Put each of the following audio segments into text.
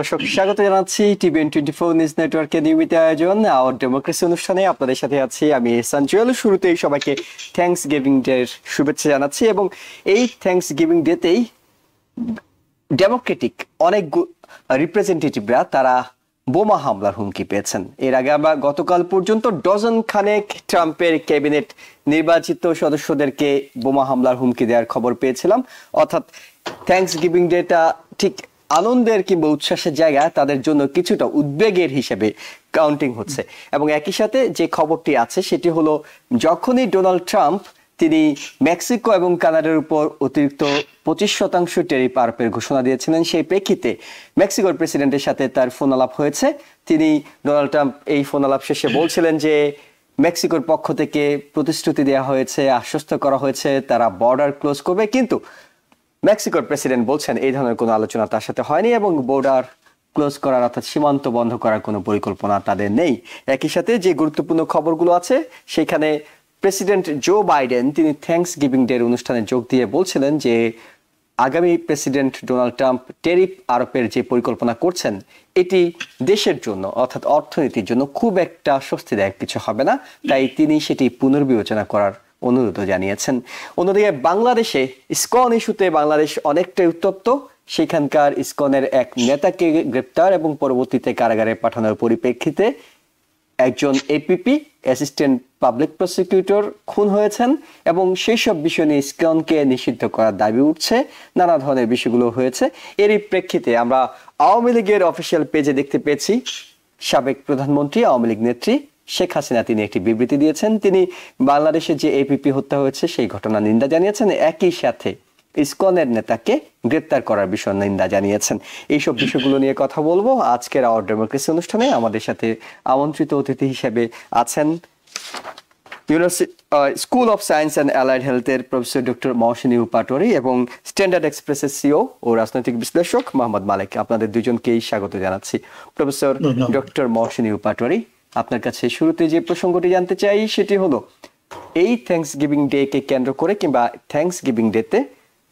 দর্শক স্বাগত জানাচ্ছি টিভিএন টোয়েন্টি ফোর নিউজ নেটওয়ার্কের নিয়মিত আয়োজন আওয়ার ডেমোক্রেসি অনুষ্ঠানে আপনাদের সাথে আছি আমি সানজুয়েল শুরুতেই সবাইকে থ্যাংকস গিভিং ডের শুভেচ্ছা জানাচ্ছি এবং এই থ্যাংকস গিভিং ডেতেই ডেমোক্রেটিক অনেক রিপ্রেজেন্টেটিভরা তারা বোমা হামলার হুমকি পেয়েছেন এর আগে আমরা গতকাল পর্যন্ত ডজন খানেক ট্রাম্পের ক্যাবিনেট নির্বাচিত সদস্যদেরকে বোমা হামলার হুমকি দেওয়ার খবর পেয়েছিলাম অর্থাৎ থ্যাংকস গিভিং ডেটা ঠিক আনন্দের কিংবা উচ্ছ্বাসের জায়গা তাদের জন্য কিছুটা উদ্বেগের হিসেবে কাউন্টিং হচ্ছে এবং একই সাথে যে খবরটি আছে সেটি হলো যখনই ডোনাল্ড ট্রাম্প তিনি মেক্সিকো এবং কানাডার উপর অতিরিক্ত পঁচিশ শতাংশ টেরিপ আরোপের ঘোষণা দিয়েছিলেন সেই প্রেক্ষিতে মেক্সিকোর প্রেসিডেন্টের সাথে তার ফোন আলাপ হয়েছে তিনি ডোনাল্ড ট্রাম্প এই ফোন আলাপ শেষে বলছিলেন যে মেক্সিকোর পক্ষ থেকে প্রতিশ্রুতি দেওয়া হয়েছে আশ্বস্ত করা হয়েছে তারা বর্ডার ক্লোজ করবে কিন্তু মেক্সিকোর প্রেসিডেন্ট বলছেন এই ধরনের কোনো আলোচনা তার সাথে হয়নি এবং বর্ডার ক্লোজ করার অর্থাৎ সীমান্ত বন্ধ করার কোনো পরিকল্পনা তাদের নেই একই সাথে যে গুরুত্বপূর্ণ খবরগুলো আছে সেখানে প্রেসিডেন্ট জো বাইডেন তিনি থ্যাংকস গিভিং ডের অনুষ্ঠানে যোগ দিয়ে বলছিলেন যে আগামী প্রেসিডেন্ট ডোনাল্ড ট্রাম্প টেরিফ আরোপের যে পরিকল্পনা করছেন এটি দেশের জন্য অর্থাৎ অর্থনীতির জন্য খুব একটা স্বস্তিদায়ক কিছু হবে না তাই তিনি সেটি পুনর্বিবেচনা করার অনুরোধ জানিয়েছেন অন্যদিকে বাংলাদেশে ইস্কন ইস্যুতে বাংলাদেশ অনেকটাই উত্তপ্ত সেখানকার ইস্কনের এক নেতাকে গ্রেপ্তার এবং পরবর্তীতে কারাগারে পাঠানোর পরিপ্রেক্ষিতে একজন এপিপি অ্যাসিস্ট্যান্ট পাবলিক প্রসিকিউটর খুন হয়েছেন এবং সেই সব বিষয় নিয়ে ইস্কনকে নিষিদ্ধ করার দাবি উঠছে নানা ধরনের বিষয়গুলো হয়েছে এরই প্রেক্ষিতে আমরা আওয়ামী লীগের অফিসিয়াল পেজে দেখতে পেয়েছি সাবেক প্রধানমন্ত্রী আওয়ামী লীগ নেত্রী শেখ হাসিনা তিনি একটি বিবৃতি দিয়েছেন তিনি বাংলাদেশে যে এপিপি হত্যা হয়েছে সেই ঘটনা নিন্দা জানিয়েছেন একই সাথে ইসকনের নেতাকে গ্রেপ্তার করার বিষয়ে নিন্দা জানিয়েছেন এইসব বিষয়গুলো নিয়ে কথা বলবো আজকের আওয়ার ডেমোক্রেসি অনুষ্ঠানে আমাদের সাথে আমন্ত্রিত অতিথি হিসেবে আছেন school of science and allied হেলথের প্রফেসর ডক্টর মহসিনী উপাটোরি এবং স্ট্যান্ডার্ড এক্সপ্রেসের সিও ও রাজনৈতিক বিশ্লেষক মোহাম্মদ মালিক আপনাদের দুজনকেই স্বাগত জানাচ্ছি প্রফেসর ডক্টর মহসিনী উপাটোরি আপনার কাছে শুরুতে যে প্রসঙ্গটি জানতে চাই সেটি হলো এই থ্যাংকস গিভিং ডেকে কেন্দ্র করে কিংবা থ্যাংকস গিভিং ডেতে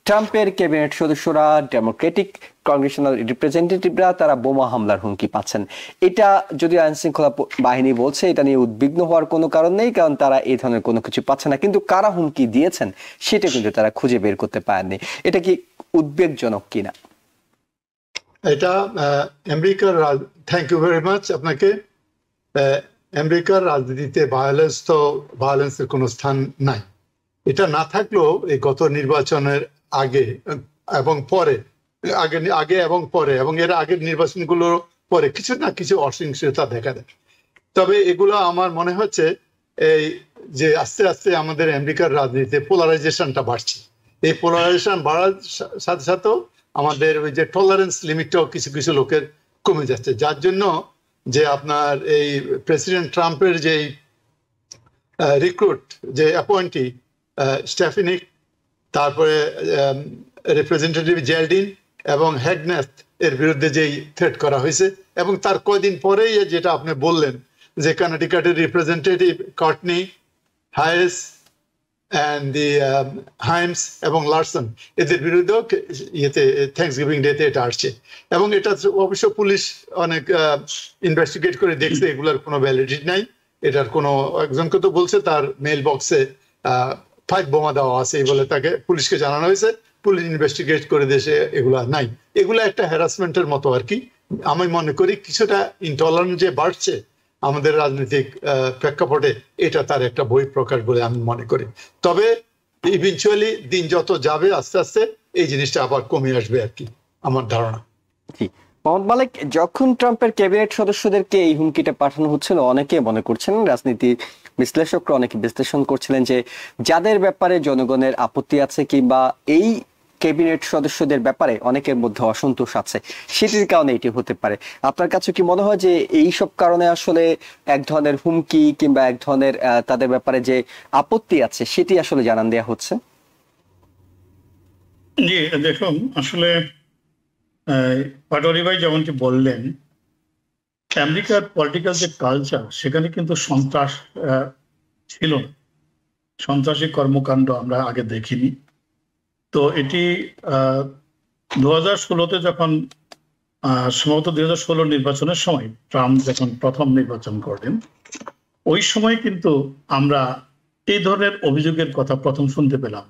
ট্রাম্পের ক্যাবিনেট সদস্যরা ডেমোক্রেটিক কংগ্রেশনাল রিপ্রেজেন্টেটিভরা তারা বোমা হামলার হুমকি পাচ্ছেন এটা যদি আইন শৃঙ্খলা বাহিনী বলছে এটা নিয়ে উদ্বিগ্ন হওয়ার কোনো কারণ নেই কারণ তারা এই ধরনের কোনো কিছু পাচ্ছে না কিন্তু কারা হুমকি দিয়েছেন সেটা কিন্তু তারা খুঁজে বের করতে পারেননি এটা কি উদ্বেগজনক কিনা এটা আমেরিকার থ্যাংক ইউ ভেরি মাচ আপনাকে আমেরিকার রাজনীতিতে ভায়োলেন্স তো ভায়োলেন্সের কোনো স্থান নাই এটা না থাকলেও এই গত নির্বাচনের আগে এবং পরে আগে আগে এবং পরে এবং এর আগের নির্বাচনগুলো পরে কিছু না কিছু অসহিংসতা দেখা দেয় তবে এগুলো আমার মনে হচ্ছে এই যে আস্তে আস্তে আমাদের আমেরিকার রাজনীতিতে পোলারাইজেশনটা বাড়ছে এই পোলারাইজেশন বাড়ার সাথে সাথেও আমাদের ওই যে টলারেন্স লিমিটটাও কিছু কিছু লোকের কমে যাচ্ছে যার জন্য যে আপনার এই প্রেসিডেন্ট ট্রাম্পের যেই রিক্রুট যে অ্যাপয়েন্টি স্ট্যাফিনিক তারপরে রিপ্রেজেন্টেটিভ জেলডিন এবং হেডনেস এর বিরুদ্ধে যেই থ্রেট করা হয়েছে এবং তার কয়দিন পরেই যেটা আপনি বললেন যে কানাডিকাটের রিপ্রেজেন্টেটিভ কটনি হায়েস্ট দি হাইমস um, এবং লার্সন এদের বিরুদ্ধেও ইয়েতে থ্যাংকসগিভিং ডেতে এটা আসছে এবং এটা অবশ্য পুলিশ অনেক ইনভেস্টিগেট করে দেখছে এগুলোর কোনো ভ্যালিডিটি নাই এটার কোনো একজনকে তো বলছে তার মেল বক্সে ফাইভ বোমা দেওয়া আছে এই বলে তাকে পুলিশকে জানানো হয়েছে পুলিশ ইনভেস্টিগেট করে দেশে এগুলা নাই এগুলো একটা হ্যারাসমেন্টের মতো আর কি আমি মনে করি কিছুটা ইনটলারেন্স যে বাড়ছে আমাদের রাজনৈতিক প্রেক্ষাপটে এটা তার একটা বই প্রকাশ বলে আমি মনে করি তবে ইভেনচুয়ালি দিন যত যাবে আস্তে আস্তে এই জিনিসটা আবার কমে আসবে আর কি আমার ধারণা মোহাম্মদ মালিক যখন ট্রাম্পের ক্যাবিনেট সদস্যদেরকে এই হুমকিটা পাঠানো হচ্ছিল অনেকে মনে করছেন রাজনীতি বিশ্লেষকরা অনেকে বিশ্লেষণ করছিলেন যে যাদের ব্যাপারে জনগণের আপত্তি আছে কিংবা এই ক্যাবিনেট সদস্যদের ব্যাপারে অনেকের মধ্যে অসন্তোষ আছে সেটির কারণে এটি হতে পারে আপনার কাছে কি মনে হয় যে এই সব কারণে আসলে এক ধরনের হুমকি কিংবা এক ধরনের তাদের ব্যাপারে যে আপত্তি আছে সেটি আসলে জানান দেয়া হচ্ছে জি দেখুন আসলে পাটোয়ারি ভাই যেমনটি বললেন আমেরিকার পলিটিক্যাল যে কালচার সেখানে কিন্তু সন্ত্রাস ছিল সন্ত্রাসী কর্মকাণ্ড আমরা আগে দেখিনি তো এটি আহ দু হাজার ষোলোতে যখন সম্ভবত দু হাজার ষোলো নির্বাচনের সময় ট্রাম্প যখন প্রথম নির্বাচন করলেন ওই সময় কিন্তু আমরা এই ধরনের অভিযোগের কথা প্রথম শুনতে পেলাম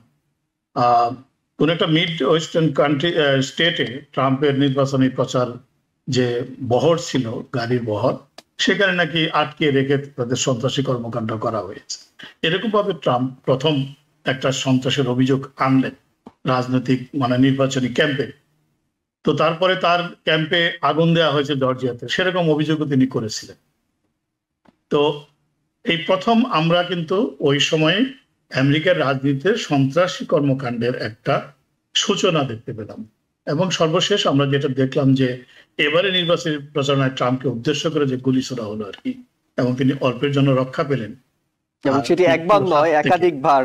কোন একটা মিড ওয়েস্টার্ন কান্ট্রি স্টেটে ট্রাম্পের নির্বাচনী প্রচার যে বহর ছিল গাড়ির বহর সেখানে নাকি আটকে রেখে তাদের সন্ত্রাসী কর্মকাণ্ড করা হয়েছে এরকমভাবে ট্রাম্প প্রথম একটা সন্ত্রাসের অভিযোগ আনলেন রাজনৈতিক মানে নির্বাচনী ক্যাম্পে তো তারপরে তার ক্যাম্পে আগুন দেওয়া হয়েছে জর্জিয়াতে সেরকম অভিযোগও তিনি করেছিলেন তো এই প্রথম আমরা কিন্তু ওই সময়ে আমেরিকার রাজনীতিতে সন্ত্রাসী কর্মকাণ্ডের একটা সূচনা দেখতে পেলাম এবং সর্বশেষ আমরা যেটা দেখলাম যে এবারে নির্বাচনী প্রচারণায় ট্রাম্পকে উদ্দেশ্য করে যে গুলি ছোড়া হলো আর কি এবং তিনি অল্পের জন্য রক্ষা পেলেন সেটি একবার নয় একাধিকবার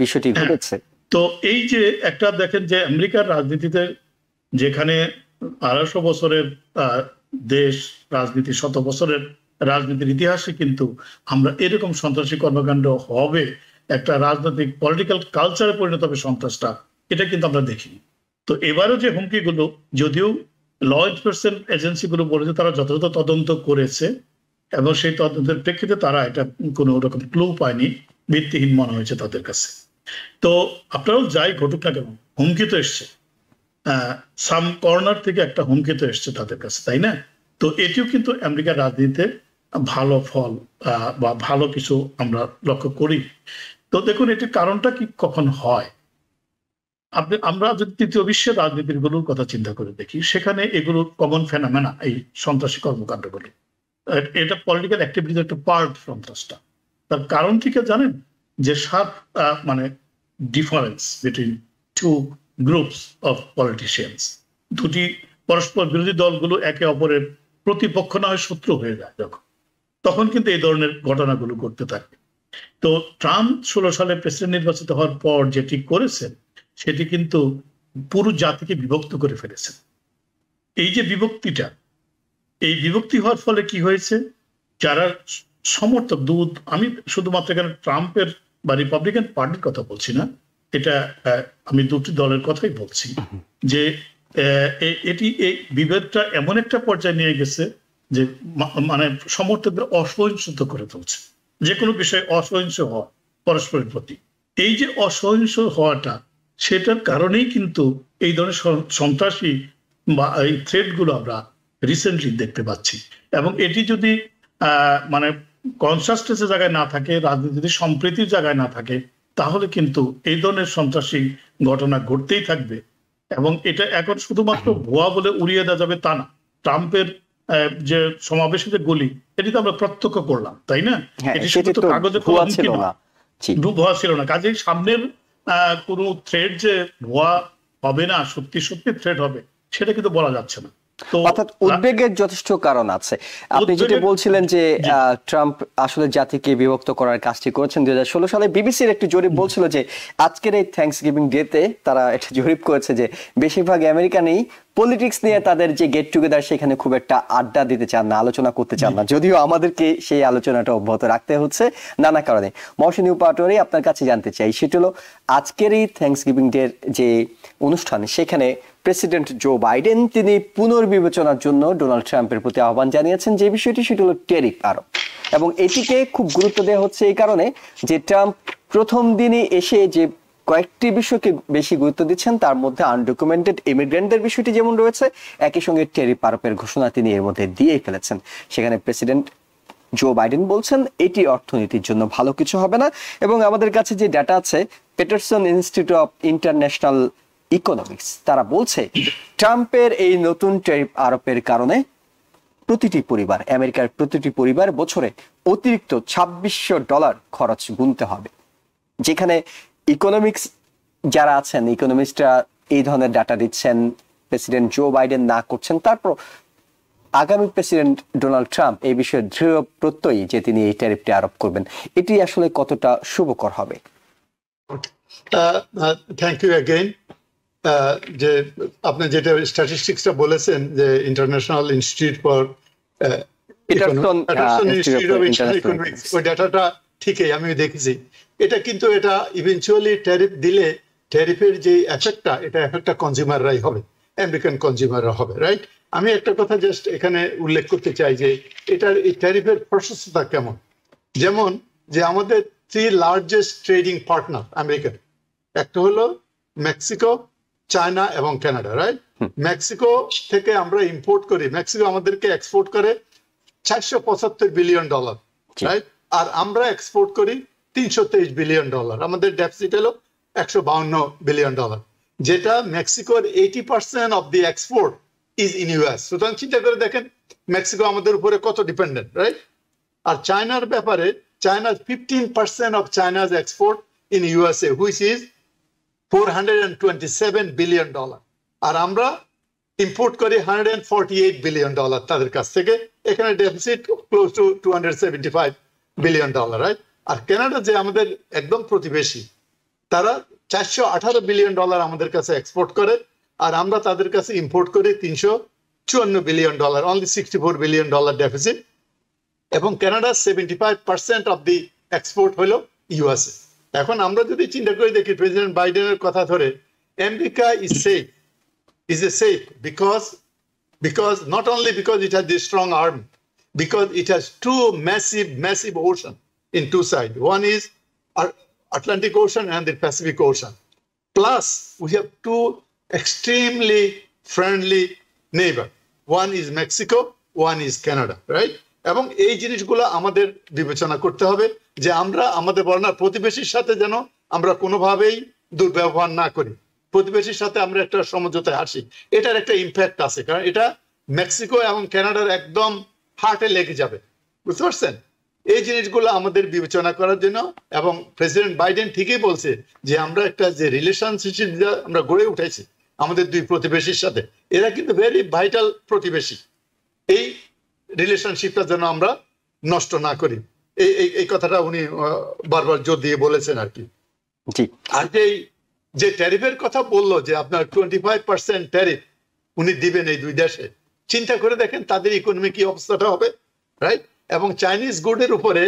বিষয়টি হ্যাঁ। ঘটেছে তো এই যে একটা দেখেন যে আমেরিকার রাজনীতিতে যেখানে আড়াইশো বছরের দেশ রাজনীতি শত বছরের রাজনীতির ইতিহাসে কিন্তু আমরা এরকম সন্ত্রাসী কর্মকাণ্ড হবে একটা রাজনৈতিক পলিটিক্যাল কালচারে পরিণত হবে সন্ত্রাসটা এটা কিন্তু আমরা দেখিনি তো এবারও যে হুমকিগুলো যদিও ল এনফোর্সমেন্ট এজেন্সিগুলো বলেছে তারা যথাযথ তদন্ত করেছে এবং সেই তদন্তের প্রেক্ষিতে তারা এটা কোনো রকম ক্লু পায়নি ভিত্তিহীন মনে হয়েছে তাদের কাছে তো আপনারাও যাই ঘটুক না কেন হুমকি তো এসছে সাম কর্নার থেকে একটা হুমকি তো এসছে তাদের কাছে তাই না তো এটিও কিন্তু আমেরিকার রাজনীতিতে ভালো ফল বা ভালো কিছু আমরা লক্ষ্য করি তো দেখুন এটির কারণটা কি কখন হয় আপনি আমরা যদি তৃতীয় বিশ্বের রাজনীতির গুলোর কথা চিন্তা করে দেখি সেখানে এগুলো কমন ফেনামেনা এই সন্ত্রাসী কর্মকাণ্ডগুলো এটা পলিটিক্যাল অ্যাক্টিভিটির একটা পার্ট সন্ত্রাসটা তার কারণ ঠিক জানেন যে sharp মানে difference between two groups of politicians দুটি পরস্পর বিরোধী দলগুলো একে অপরের প্রতিপক্ষ না হয় শত্রু হয়ে যায় যখন তখন কিন্তু এই ধরনের ঘটনাগুলো ঘটতে থাকে তো ট্রাম্প ষোলো সালে প্রেসিডেন্ট নির্বাচিত হওয়ার পর যেটি করেছেন সেটি কিন্তু পুরো জাতিকে বিভক্ত করে ফেলেছেন এই যে বিভক্তিটা এই বিভক্তি হওয়ার ফলে কি হয়েছে যারা সমর্থক দুধ আমি শুধুমাত্র এখানে ট্রাম্পের বা রিপাবলিকান পার্টির কথা বলছি না এটা আমি দুটি দলের কথাই বলছি যে এটি এই বিভেদটা এমন একটা পর্যায়ে নিয়ে গেছে যে মানে সমর্থকদের অসহিংসত করে তুলছে যে কোনো বিষয়ে অসহিংস হওয়া পরস্পরের প্রতি এই যে অসহিংস হওয়াটা সেটার কারণেই কিন্তু এই ধরনের সন্ত্রাসী বা এই থ্রেডগুলো আমরা রিসেন্টলি দেখতে পাচ্ছি এবং এটি যদি মানে কনসাসনেসের জায়গায় না থাকে রাজনীতি সম্প্রীতির জায়গায় না থাকে তাহলে কিন্তু এই ধরনের সন্ত্রাসী ঘটনা ঘটতেই থাকবে এবং এটা এখন শুধুমাত্র ভুয়া বলে উড়িয়ে দেওয়া যাবে তা না ট্রাম্পের যে সমাবেশে যে গলি এটি তো আমরা প্রত্যক্ষ করলাম তাই না হ্যাঁ, এটি শুধু তো কাগজে ভুয়া ছিল না ভুয়া ছিল না কাজেই সামনের কোনো থ্রেড যে ভুয়া হবে না সত্যি সত্যি থ্রেড হবে সেটা কিন্তু বলা যাচ্ছে না অর্থাৎ উদ্বেগের যথেষ্ট কারণ আছে আপনি যেটা বলছিলেন যে ট্রাম্প আসলে জাতিকে বিভক্ত করার কাজটি করেছেন দুই হাজার ষোলো সালে বিবিসির একটি জরিপ বলছিল যে আজকের এই থ্যাংকস গিভিং ডেতে তারা একটা জরিপ করেছে যে বেশিরভাগ আমেরিকানেই পলিটিক্স নিয়ে তাদের যে গেট টুগেদার সেখানে খুব একটা আড্ডা দিতে চান না আলোচনা করতে চান না যদিও আমাদেরকে সেই আলোচনাটা অব্যাহত রাখতে হচ্ছে নানা কারণে মহসিনী পাটোয়ারি আপনার কাছে জানতে চাই সেটা হলো আজকের এই থ্যাংকস গিভিং ডের যে অনুষ্ঠান সেখানে প্রেসিডেন্ট জো বাইডেন তিনি পুনর্বিবেচনার জন্য ডোনাল্ড ট্রাম্পের প্রতি আহ্বান জানিয়েছেন যে বিষয়টি সেটি হল টেরিফ আরো এবং এটিকে খুব গুরুত্ব দেওয়া হচ্ছে এই কারণে যে ট্রাম্প প্রথম দিনে এসে যে কয়েকটি বিষয়কে বেশি গুরুত্ব দিচ্ছেন তার মধ্যে আনডকুমেন্টেড ইমিগ্রেন্টদের বিষয়টি যেমন রয়েছে একই সঙ্গে টেরিফ আরোপের ঘোষণা তিনি এর মধ্যে দিয়েই ফেলেছেন সেখানে প্রেসিডেন্ট জো বাইডেন বলছেন এটি অর্থনীতির জন্য ভালো কিছু হবে না এবং আমাদের কাছে যে ডাটা আছে Peterson institute of international economics তারা বলছে ট্রাম্পের এই নতুন ট্যারিফ আরোপের কারণে প্রতিটি পরিবার আমেরিকার প্রতিটি পরিবার বছরে অতিরিক্ত ছাব্বিশশো ডলার খরচ গুনতে হবে যেখানে ইকোনমিক্স যারা আছেন ইকোনমিক্সরা এই ধরনের ডাটা দিচ্ছেন প্রেসিডেন্ট জো বাইডেন না করছেন তারপর আগামী প্রেসিডেন্ট ডোনাল্ড ট্রাম্প এই বিষয়ে দৃঢ় প্রত্যয়ী যে তিনি এই ট্যারিফটি আরোপ করবেন এটি আসলে কতটা শুভকর হবে থ্যাংক uh, ইউ uh, যে আপনি যেটা স্ট্যাটিস্টিক্সটা বলেছেন যে ইন্টারন্যাশনাল ইনস্টিটিউট ফর ওই ডাটাটা ঠিকই আমি দেখেছি এটা কিন্তু এটা ইভেনচুয়ালি ট্যারিফ দিলে ট্যারিফের যে এফেক্টটা এটা এফেক্টটা কনজিউমাররাই হবে আমেরিকান কনজিউমাররা হবে রাইট আমি একটা কথা জাস্ট এখানে উল্লেখ করতে চাই যে এটার এই ট্যারিফের প্রশস্ততা কেমন যেমন যে আমাদের থ্রি লার্জেস্ট ট্রেডিং পার্টনার আমেরিকার একটা হলো মেক্সিকো চায়না এবং কানাডা রাইট মেক্সিকো থেকে আমরা ইম্পোর্ট করি মেক্সিকো আমাদেরকে এক্সপোর্ট করে চারশো পঁচাত্তর বিলিয়ন ডলার রাইট আর আমরা এক্সপোর্ট করি তিনশো তেইশ বিলিয়ন ডলার আমাদের ডেপসিট হলো একশো বাউন্ন বিলিয়ন ডলার যেটা মেক্সিকোর eighty percent of the export is in US সুতরাং চিন্তা করে দেখেন মেক্সিকো আমাদের উপরে কত ডিপেন্ডেন্ট রাইট আর চায়নার ব্যাপারে চায়নার fifteen percent of China's export in USA which is 427 billion dollar আর আমরা ইম্পোর্ট করি 148 বিলিয়ন ডলার তাদের কাছ থেকে এখানে deficit close to 275 billion dollar right আর কানাডা যে আমাদের একদম প্রতিবেশী তারা চারশো আঠারো বিলিয়ন ডলার আমাদের কাছে এক্সপোর্ট করে আর আমরা তাদের কাছে ইম্পোর্ট করি তিনশো চুয়ান্ন billion dollar only sixty four billion dollar deficit এবং Canada seventy five percent of the export হলো ইউএসএ এখন আমরা যদি চিন্তা করে দেখি প্রেসিডেন্ট বাইডেনের কথা ধরে America is safe is a safe because because not only because it has the strong arm because it has two massive massive ocean in two side one is Atlantic ocean and the Pacific ocean plus we have two extremely friendly neighbour one is Mexico one is Canada right এবং এই জিনিসগুলো আমাদের বিবেচনা করতে হবে যে আমরা আমাদের বর্ণার প্রতিবেশীর সাথে যেন আমরা কোনোভাবেই দুর্ব্যবহার না করি প্রতিবেশীর সাথে আমরা একটা সমঝোতায় আসি এটার একটা ইম্প্যাক্ট আছে কারণ এটা মেক্সিকো এবং ক্যানাডার একদম হার্টে লেগে যাবে বুঝতে পারছেন এই জিনিসগুলো আমাদের বিবেচনা করার জন্য এবং প্রেসিডেন্ট বাইডেন ঠিকই বলছে যে আমরা একটা যে রিলেশনশিপ আমরা গড়ে উঠেছি আমাদের দুই প্রতিবেশীর সাথে এরা কিন্তু ভেরি ভাইটাল প্রতিবেশী এই রিলেশনশিপটা যেন আমরা নষ্ট না করি এই এই কথাটা উনি বারবার জোর দিয়ে বলেছেন আর কি আর যে যে ট্যারিফের কথা বললো যে আপনার টোয়েন্টি ফাইভ পার্সেন্ট ট্যারিফ উনি দিবেন এই দুই দেশে চিন্তা করে দেখেন তাদের ইকোনমি কি অবস্থাটা হবে রাইট এবং চাইনিজ গুডের উপরে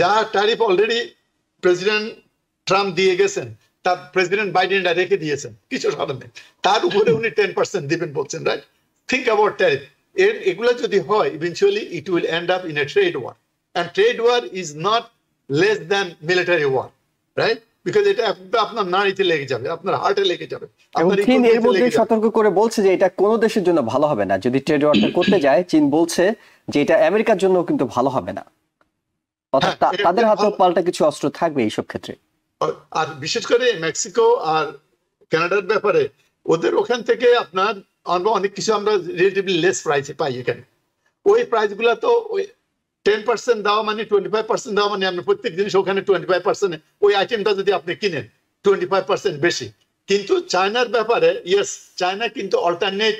যা ট্যারিফ অলরেডি প্রেসিডেন্ট ট্রাম্প দিয়ে গেছেন তা প্রেসিডেন্ট বাইডেনটা রেখে দিয়েছেন কিছু সাধারণ তার উপরে উনি টেন পার্সেন্ট দিবেন বলছেন রাইট থিঙ্ক অ্যাবাউট ট্যারিফ এর এগুলো যদি হয় eventually it will end up in a trade war and trade war is not less than military war right because এটা আপনার নাড়িতে লেগে যাবে আপনার হার্টে লেগে যাবে চীন এর মধ্যে সতর্ক করে বলছে যে এটা দেশের জন্য ভালো হবে না যদি ট্রেড ওয়ারটা করতে যায় চীন বলছে যে এটা আমেরিকার জন্য কিন্তু ভালো হবে না অর্থাৎ হ্যাঁ, তাদের হাতে পাল্টা কিছু অস্ত্র থাকবে এইসব ক্ষেত্রে আর বিশেষ করে মেক্সিকো আর কানাডার ব্যাপারে ওদের ওখান থেকে আপনার আমরা অনেক কিছু আমরা রিলেটিভলি লেস প্রাইসে পাই এখানে ওই প্রাইসগুলো তো ওই টেন পার্সেন্ট দেওয়া মানে টোয়েন্টি ফাইভ পার্সেন্ট দেওয়া মানে আপনি প্রত্যেক জিনিস ওখানে টোয়েন্টি ফাইভ পার্সেন্ট ওই আইটেমটা যদি আপনি কিনেন টোয়েন্টি ফাইভ পার্সেন্ট বেশি কিন্তু চায়নার ব্যাপারে ইয়েস চায়না কিন্তু অল্টারনেট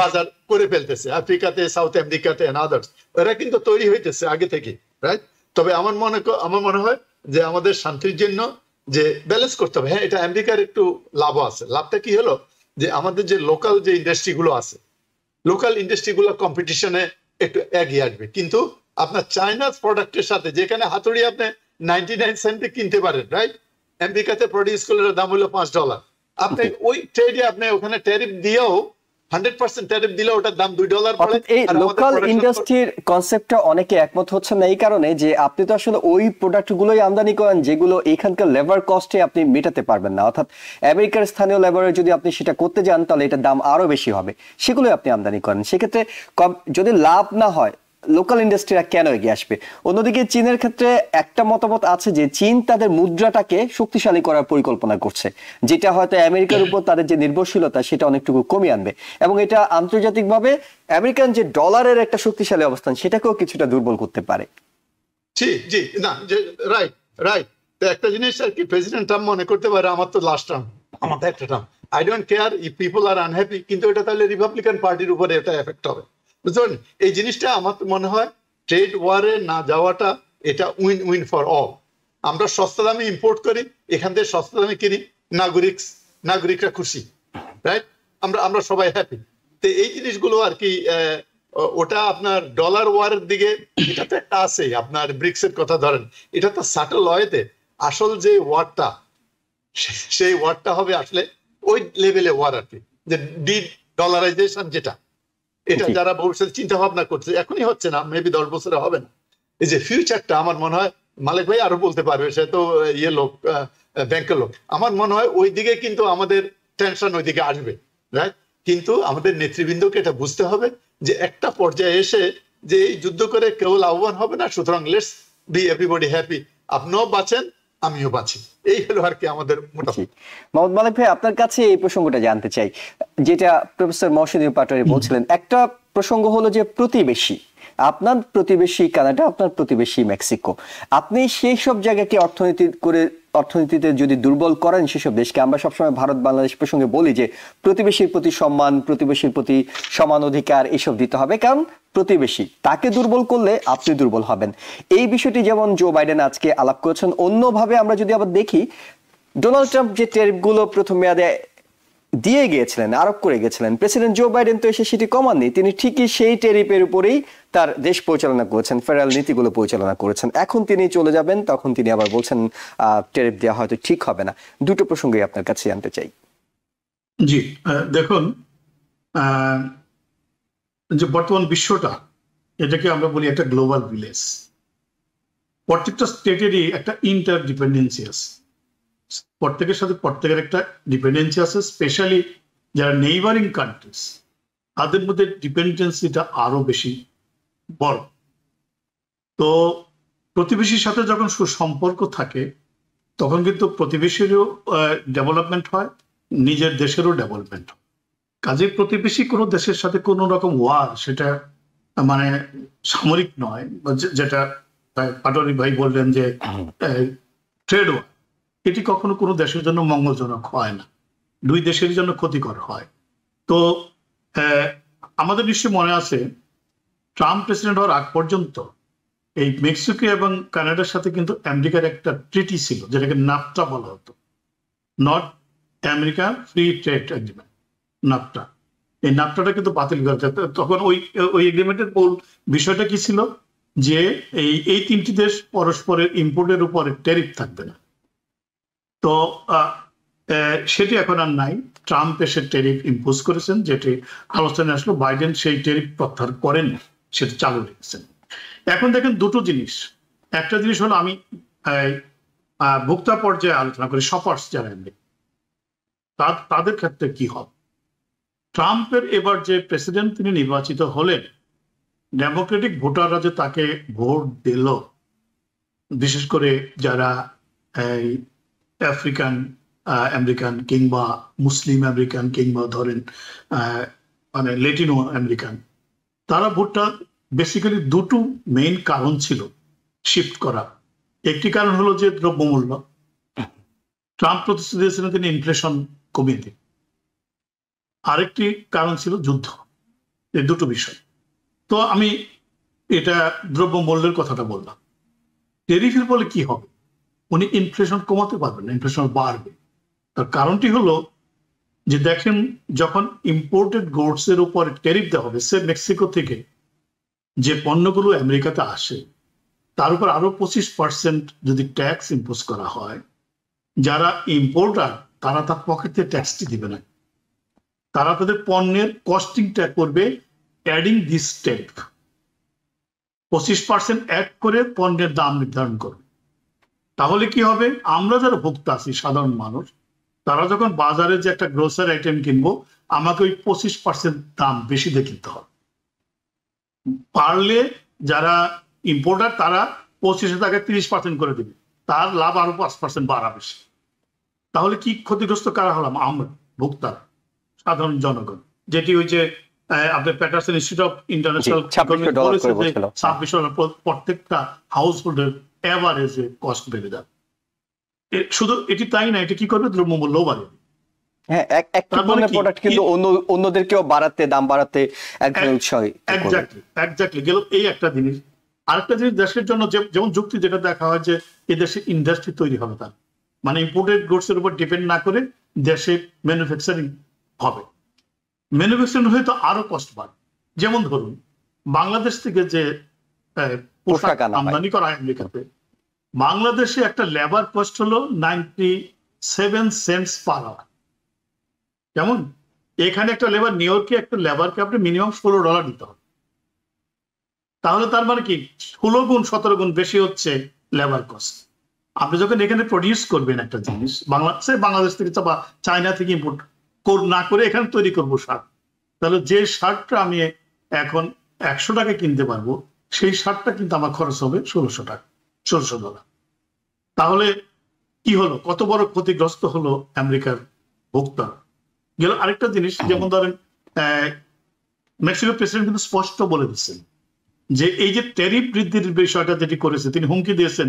বাজার করে ফেলতেছে আফ্রিকাতে সাউথ আমেরিকাতে অ্যান্ড আদার্স ওরা কিন্তু তৈরি হইতেছে আগে থেকে রাইট তবে আমার মনে আমার মনে হয় যে আমাদের শান্তির জন্য যে ব্যালেন্স করতে হবে হ্যাঁ এটা আমেরিকার একটু লাভও আছে লাভটা কি হলো যে আমাদের যে লোকাল যে ইন্ডাস্ট্রিগুলো আছে লোকাল ইন্ডাস্ট্রিগুলো কম্পিটিশনে একটু এগিয়ে আসবে কিন্তু আপনার চাইনাস প্রোডাক্টের সাথে যেখানে হাতুড়ি আপনি নাইনটি নাইন সেন্টে কিনতে পারেন রাইট আমেরিকাতে প্রডিউস করলে দাম হলো পাঁচ ডলার আপনি ওই ট্রেডে আপনি ওখানে ট্যারিফ দিয়েও আমদানি করেন যেগুলো এখানকার লেবার আপনি মেটাতে পারবেন না অর্থাৎ আমেরিকার স্থানীয় লেবারে যদি আপনি সেটা করতে যান তাহলে এটার দাম আরো বেশি হবে সেগুলোই আপনি আমদানি করেন সেক্ষেত্রে যদি লাভ না হয় লোকাল ইন্ডাস্ট্রিরা কেন এগিয়ে আসবে অন্যদিকে চীনের ক্ষেত্রে একটা মতামত আছে যে চীন তাদের মুদ্রাটাকে শক্তিশালী করার পরিকল্পনা করছে যেটা হয়তো আমেরিকার উপর তাদের যে নির্ভরশীলতা সেটা অনেকটুকু কমিয়ে আনবে এবং এটা আন্তর্জাতিকভাবে আমেরিকান যে ডলারের একটা শক্তিশালী অবস্থান সেটাকেও কিছুটা দুর্বল করতে পারে জি জি না রাইট রাইট তো একটা জিনিস আর কি প্রেসিডেন্ট ট্রাম্প মনে করতে পারে আমার তো লাস্ট ট্রাম্প আমার তো একটা term I don't care if people are unhappy কিন্তু এটা তাহলে রিপাবলিকান পার্টির উপরে এটা এফেক্ট হবে বুঝতে এই জিনিসটা আমার মনে হয় ট্রেড ওয়ারে না যাওয়াটা এটা উইন উইন ফর অল আমরা সস্তা দামে ইম্পোর্ট করি এখান থেকে সস্তা দামে কিনি নাগরিক নাগরিকরা খুশি রাইট আমরা আমরা সবাই হ্যাপি তো এই জিনিসগুলো আর কি ওটা আপনার ডলার ওয়ারের দিকে এটা তো একটা আছে আপনার ব্রিক্সের কথা ধরেন এটা তো সাটল ওয়েতে আসল যে ওয়ারটা সেই ওয়ারটা হবে আসলে ওই লেভেলে ওয়ার আর কি যে ডি ডলারাইজেশন যেটা এটা যারা ভবিষ্যতে চিন্তা ভাবনা করছে এখনই হচ্ছে না মেবি দশ বছরে হবে না এই যে ফিউচারটা আমার মনে হয় মালিক ভাই আরো বলতে পারবে সে তো ইয়ে লোক ব্যাংকের লোক আমার মনে হয় ওই দিকে কিন্তু আমাদের টেনশন ওই দিকে আসবে রাইট কিন্তু আমাদের নেতৃবৃন্দকে এটা বুঝতে হবে যে একটা পর্যায়ে এসে যে এই যুদ্ধ করে কেউ লাভবান হবে না সুতরাং লেটস বি এভরিবডি হ্যাপি আপনিও বাঁচেন আমিও বাঁচি এই হলো আর কি আমাদের মোটামুটি মোহাম্মদ মালিক ভাই আপনার কাছে এই প্রসঙ্গটা জানতে চাই যেটা প্রফেসর মহসিদ পাটোয়ারি বলছিলেন একটা প্রসঙ্গ হলো যে প্রতিবেশী আপনার প্রতিবেশী কানাডা আপনার প্রতিবেশী মেক্সিকো আপনি সেই সব জায়গাকে অর্থনীতি করে অর্থনীতিতে যদি দুর্বল করেন সেসব দেশকে আমরা সবসময় ভারত বাংলাদেশ প্রসঙ্গে বলি যে প্রতিবেশীর প্রতি সম্মান প্রতিবেশীর প্রতি সমান অধিকার এসব দিতে হবে কারণ প্রতিবেশী তাকে দুর্বল করলে আপনি দুর্বল হবেন এই বিষয়টি যেমন জো বাইডেন আজকে আলাপ করেছেন অন্যভাবে আমরা যদি আবার দেখি ডোনাল্ড ট্রাম্প যে টেরিফগুলো প্রথম মেয়াদে দিয়ে গিয়েছিলেন আরোপ করে গেছিলেন প্রেসিডেন্ট জো বাইডেন তো এসে সেটি কমাননি তিনি ঠিকই সেই টেরিপের উপরেই তার দেশ পরিচালনা করেছেন ফেডারেল নীতিগুলো পরিচালনা করেছেন এখন তিনি চলে যাবেন তখন তিনি আবার বলছেন টেরিপ দেওয়া হয়তো ঠিক হবে না দুটো প্রসঙ্গে আপনার কাছে জানতে চাই জি দেখুন যে বর্তমান বিশ্বটা এটাকে আমরা বলি একটা গ্লোবাল ভিলেজ প্রত্যেকটা স্টেটেরই একটা ইন্টার ডিপেন্ডেন্সি আছে প্রত্যেকের সাথে প্রত্যেকের একটা ডিপেন্ডেন্সি আছে স্পেশালি যারা নেইবারিং কান্ট্রিজ তাদের মধ্যে ডিপেন্ডেন্সিটা আরো বেশি বড় তো প্রতিবেশীর সাথে যখন সুসম্পর্ক থাকে তখন কিন্তু প্রতিবেশীরও ডেভেলপমেন্ট হয় নিজের দেশেরও ডেভেলপমেন্ট হয় কাজে প্রতিবেশী কোনো দেশের সাথে কোনো রকম ওয়ার সেটা মানে সামরিক নয় যেটা পাটরি ভাই বললেন যে ট্রেড হ্যাঁ। ওয়ার এটি কখনো কোনো দেশের জন্য মঙ্গলজনক হয় না দুই দেশের জন্য ক্ষতিকর হয় তো আমাদের নিশ্চয়ই মনে আছে ট্রাম্প প্রেসিডেন্ট হওয়ার আগ পর্যন্ত এই মেক্সিকো এবং কানাডার সাথে কিন্তু আমেরিকার একটা ট্রিটি ছিল যেটাকে নাপটা বলা হতো North America free trade agreement NAFTA এই নাপটাটা কিন্তু বাতিল করা তখন ওই ওই এগ্রিমেন্টের মূল বিষয়টা কি ছিল যে এই এই তিনটি দেশ পরস্পরের ইম্পোর্টের উপরে ট্যারিফ থাকবে না তো সেটি এখন আর নাই ট্রাম্প এসে টেরিফ ইম্পোজ করেছেন যেটি আলোচনায় আসলো বাইডেন সেই টেরিফ প্রত্যাহার করেন সেটি চালু রেখেছেন এখন দেখেন দুটো জিনিস একটা জিনিস হলো আমি ভোক্তা পর্যায়ে আলোচনা করি সপার্স যারা এমনি তাদের ক্ষেত্রে কি হবে ট্রাম্পের এবার যে প্রেসিডেন্ট তিনি নির্বাচিত হলেন ডেমোক্রেটিক ভোটাররা যে তাকে ভোট দিল বিশেষ করে যারা আফ্রিকান আমেরিকান uh, কিংবা মুসলিম আমেরিকান কিংবা ধরেন uh, মানে লেটিনো আমেরিকান তারা ভোটটা বেসিক্যালি দুটো মেইন কারণ ছিল শিফট করা একটি কারণ হলো যে দ্রব্যমূল্য ট্রাম্প প্রতিশ্রুতি দিয়েছিলেন তিনি ইনফ্লেশন কমিয়ে দিন আরেকটি কারণ ছিল যুদ্ধ এই দুটো বিষয় তো আমি এটা দ্রব্যমূল্যের কথাটা বললাম টেরিফের ফলে কি হবে উনি ইনফ্লেশন কমাতে পারবেন না ইনফ্লেশন বাড়বে তার কারণটি হলো যে দেখেন যখন ইম্পোর্টেড গোডস এর উপর ট্যারিফ দেওয়া হবে সে মেক্সিকো থেকে যে পণ্যগুলো আমেরিকাতে আসে তার উপর আরো পঁচিশ পার্সেন্ট যদি ট্যাক্স ইম্পোজ করা হয় যারা ইম্পোর্টার তারা তার পকেট থেকে ট্যাক্সটি দিবে না তারা তাদের পণ্যের কস্টিংটা করবে অ্যাডিং দিস ট্যারিফ পঁচিশ পার্সেন্ট অ্যাড করে পণ্যের দাম নির্ধারণ করবে তাহলে কি হবে আমরা যারা ভোক্তা আছি সাধারণ মানুষ তারা যখন বাজারে যে একটা গ্রোসারি আইটেম কিনবো আমাকে ওই পঁচিশ পার্সেন্ট দাম বেশি দিয়ে কিনতে হবে পারলে যারা ইম্পোর্টার তারা পঁচিশে তাকে তিরিশ পার্সেন্ট করে দেবে তার লাভ আরো পাঁচ পার্সেন্ট বাড়াবে তাহলে কি ক্ষতিগ্রস্ত কারা হলাম আমরা ভোক্তা সাধারণ জনগণ যেটি ওই যে আপনার প্যাটারসন ইনস্টিটিউট অফ ইন্টারন্যাশনাল ছাব্বিশ প্রত্যেকটা হাউস হোল্ডের অ্যাভারেজে কস্ট বেড়ে যাবে শুধু এটি তাই না এটা কি করবে দ্রব্যমূল্যও বাড়বে হ্যাঁ প্রোডাক্ট কিন্তু অন্য অন্যদেরকেও বাড়াতে দাম বাড়াতে এই একটা জিনিস আরেকটা জিনিস দেশের জন্য যেমন যুক্তি যেটা দেখা হয় যে এদেশে ইন্ডাস্ট্রি তৈরি হবে মানে ইম্পোর্টেড উপর ডিপেন্ড না করে দেশে ম্যানুফ্যাকচারিং হবে হয়তো আরো কস্ট বাড়বে যেমন ধরুন বাংলাদেশ থেকে যে পোশাক আমদানি করা হয় আমেরিকাতে বাংলাদেশে একটা লেবার কস্ট হলো ninety seven cents per hour কেমন এখানে একটা লেবার নিউ ইয়র্কে একটা লেবারকে আপনি মিনিমাম ষোলো ডলার দিতে হবে তাহলে তার মানে কি ষোলো গুণ সতেরো গুণ বেশি হচ্ছে লেবার কস্ট আপনি যখন এখানে প্রডিউস করবেন একটা জিনিস বাংলাদেশে বাংলাদেশ থেকে বা চায়না থেকে ইম্পোর্ট না করে এখানে তৈরি করবো শার্ট তাহলে যে শার্টটা আমি এখন একশো টাকা কিনতে পারবো সেই সারটা কিন্তু আমার খরচ হবে ষোলোশো টাকা ষোলোশো ডলার তাহলে কি হলো কত বড় ক্ষতিগ্রস্ত হলো আমেরিকার ভোক্তা গেল আরেকটা জিনিস যেমন হ্যাঁ। ধরেন মেক্সিকো প্রেসিডেন্ট কিন্তু স্পষ্ট বলে দিচ্ছেন যে এই যে টেরিফ বৃদ্ধির বিষয়টা যেটি করেছে তিনি হুমকি দিয়েছেন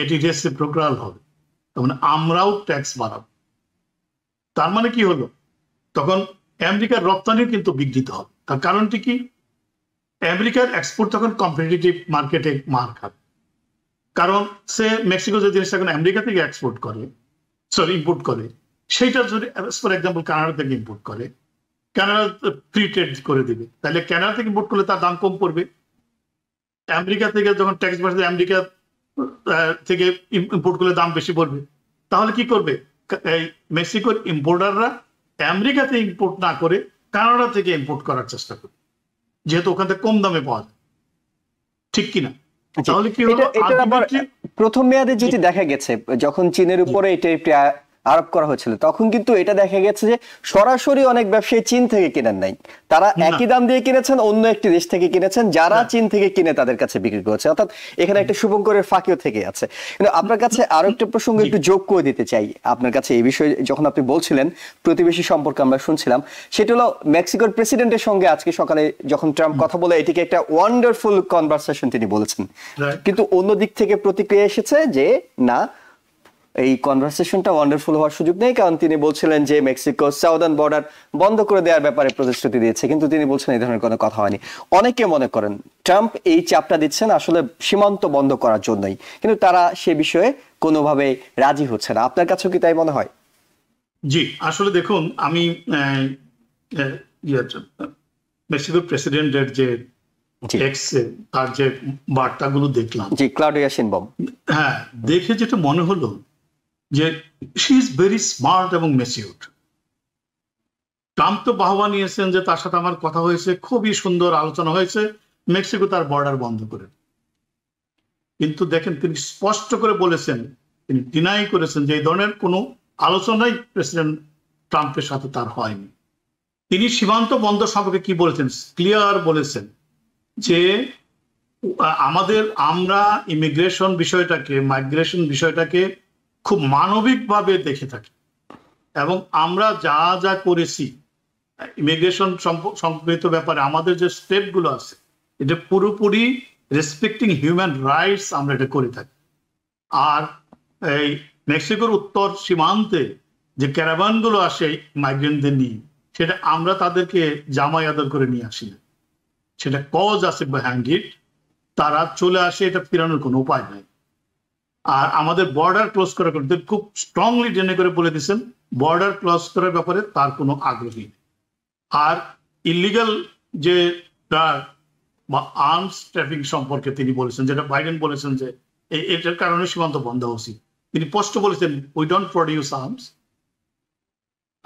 এটি প্রোগ্রাল হবে তখন মানে আমরাও ট্যাক্স বাড়াবো তার মানে কি হলো তখন আমেরিকার রপ্তানিও কিন্তু বিঘ্নিত হবে তার কারণটি কি আমেরিকার এক্সপোর্ট তখন কম্পিটিটিভ মার্কেটে মার খাবে কারণ সে মেক্সিকো যে জিনিসটা এখন আমেরিকা থেকে এক্সপোর্ট করে সরি ইম্পোর্ট করে সেইটা যদি ফর এক্সাম্পল কানাডা থেকে ইম্পোর্ট করে কানাডা ফ্রি ট্রেড করে দিবে তাহলে কানাডা থেকে ইম্পোর্ট করলে তার দাম কম পড়বে আমেরিকা থেকে যখন ট্যাক্স বাড়ছে আমেরিকা থেকে ইম্পোর্ট করলে দাম বেশি পড়বে তাহলে কি করবে এই মেক্সিকোর ইম্পোর্টাররা আমেরিকা থেকে ইম্পোর্ট না করে কানাডা থেকে ইম্পোর্ট করার চেষ্টা করবে যেহেতু ওখান থেকে কম দামে পাওয়া যায় ঠিক কিনা আচ্ছা, তাহলে কি হলো প্রথম মেয়াদে যেটি দেখা গেছে যখন চীনের উপরে এটা আরোপ করা হয়েছিল তখন কিন্তু এটা দেখা গেছে যে সরাসরি অনেক ব্যবসায়ী চীন থেকে কেনেন নাই তারা একই দাম দিয়ে কিনেছেন অন্য একটি দেশ থেকে কিনেছেন যারা চীন থেকে কিনে তাদের কাছে বিক্রি করেছে অর্থাৎ এখানে একটা শুভঙ্করের ফাঁকিও থেকে আছে কিন্তু আপনার কাছে আরো একটা প্রসঙ্গ একটু যোগ করে দিতে চাই আপনার কাছে এই বিষয়ে যখন আপনি বলছিলেন প্রতিবেশী সম্পর্কে আমরা শুনছিলাম সেটা হলো মেক্সিকোর প্রেসিডেন্টের সঙ্গে আজকে সকালে যখন ট্রাম্প কথা বলে এটিকে একটা ওয়ান্ডারফুল কনভারসেশন তিনি বলেছেন কিন্তু অন্য দিক থেকে প্রতিক্রিয়া এসেছে যে না এই কনভারসেশনটা ওয়ান্ডারফুল হওয়ার সুযোগ নেই কারণ তিনি বলছিলেন যে মেক্সিকো সাউদার্ন বর্ডার বন্ধ করে দেওয়ার ব্যাপারে প্রতিশ্রুতি দিয়েছে কিন্তু তিনি বলছেন এই ধরনের কোনো কথা হয়নি অনেকে মনে করেন ট্রাম্প এই চাপটা দিচ্ছেন আসলে সীমান্ত বন্ধ করার জন্যই কিন্তু তারা সে বিষয়ে কোনোভাবে রাজি হচ্ছে না আপনার কাছেও কি তাই মনে হয় জি আসলে দেখুন আমি ইয়ে, মেক্সিকোর প্রেসিডেন্টের যে তার যে বার্তাগুলো দেখলাম জি ক্লাডিয়া সিনবম হ্যাঁ দেখে যেটা মনে হলো যে শি ইজ ভেরি স্মার্ট এবং মেসিউড ট্রাম্প তো বাহবা নিয়েছেন যে তার সাথে আমার কথা হয়েছে খুবই সুন্দর আলোচনা হয়েছে মেক্সিকো তার বর্ডার বন্ধ করে কিন্তু দেখেন তিনি স্পষ্ট করে বলেছেন তিনি ডিনাই করেছেন যে এই ধরনের কোনো আলোচনাই প্রেসিডেন্ট ট্রাম্পের সাথে তার হয়নি তিনি সীমান্ত বন্ধ সম্পর্কে কি বলেছেন ক্লিয়ার বলেছেন যে আমাদের আমরা ইমিগ্রেশন বিষয়টাকে মাইগ্রেশন বিষয়টাকে খুব মানবিকভাবে দেখে থাকি এবং আমরা যা যা করেছি ইমিগ্রেশন সম্পর্কিত ব্যাপারে আমাদের যে স্টেপগুলো আছে এটা পুরোপুরি রেসপেক্টিং হিউম্যান রাইটস আমরা এটা করে থাকি আর এই মেক্সিকোর উত্তর সীমান্তে যে ক্যারাবানগুলো আসে মাইগ্রেন্টদের নিয়ে সেটা আমরা তাদেরকে জামাই আদর করে নিয়ে আসি না সেটা কজ আছে বিহাইন্ড তারা চলে আসে এটা ফেরানোর কোনো উপায় নাই আর আমাদের বর্ডার ক্লোজ করার খুব স্ট্রংলি টেনে করে বলে দিচ্ছেন বর্ডার ক্লোজ করার ব্যাপারে তার কোনো আগ্রহী আর ইলিগাল যে ড্রাগ বা আর্মস ট্রাফিক সম্পর্কে তিনি বলেছেন যেটা বাইডেন বলেছেন যে এটার কারণে সীমান্ত বন্ধ উচিত তিনি স্পষ্ট বলেছেন উই ডোন্ট প্রডিউস আর্মস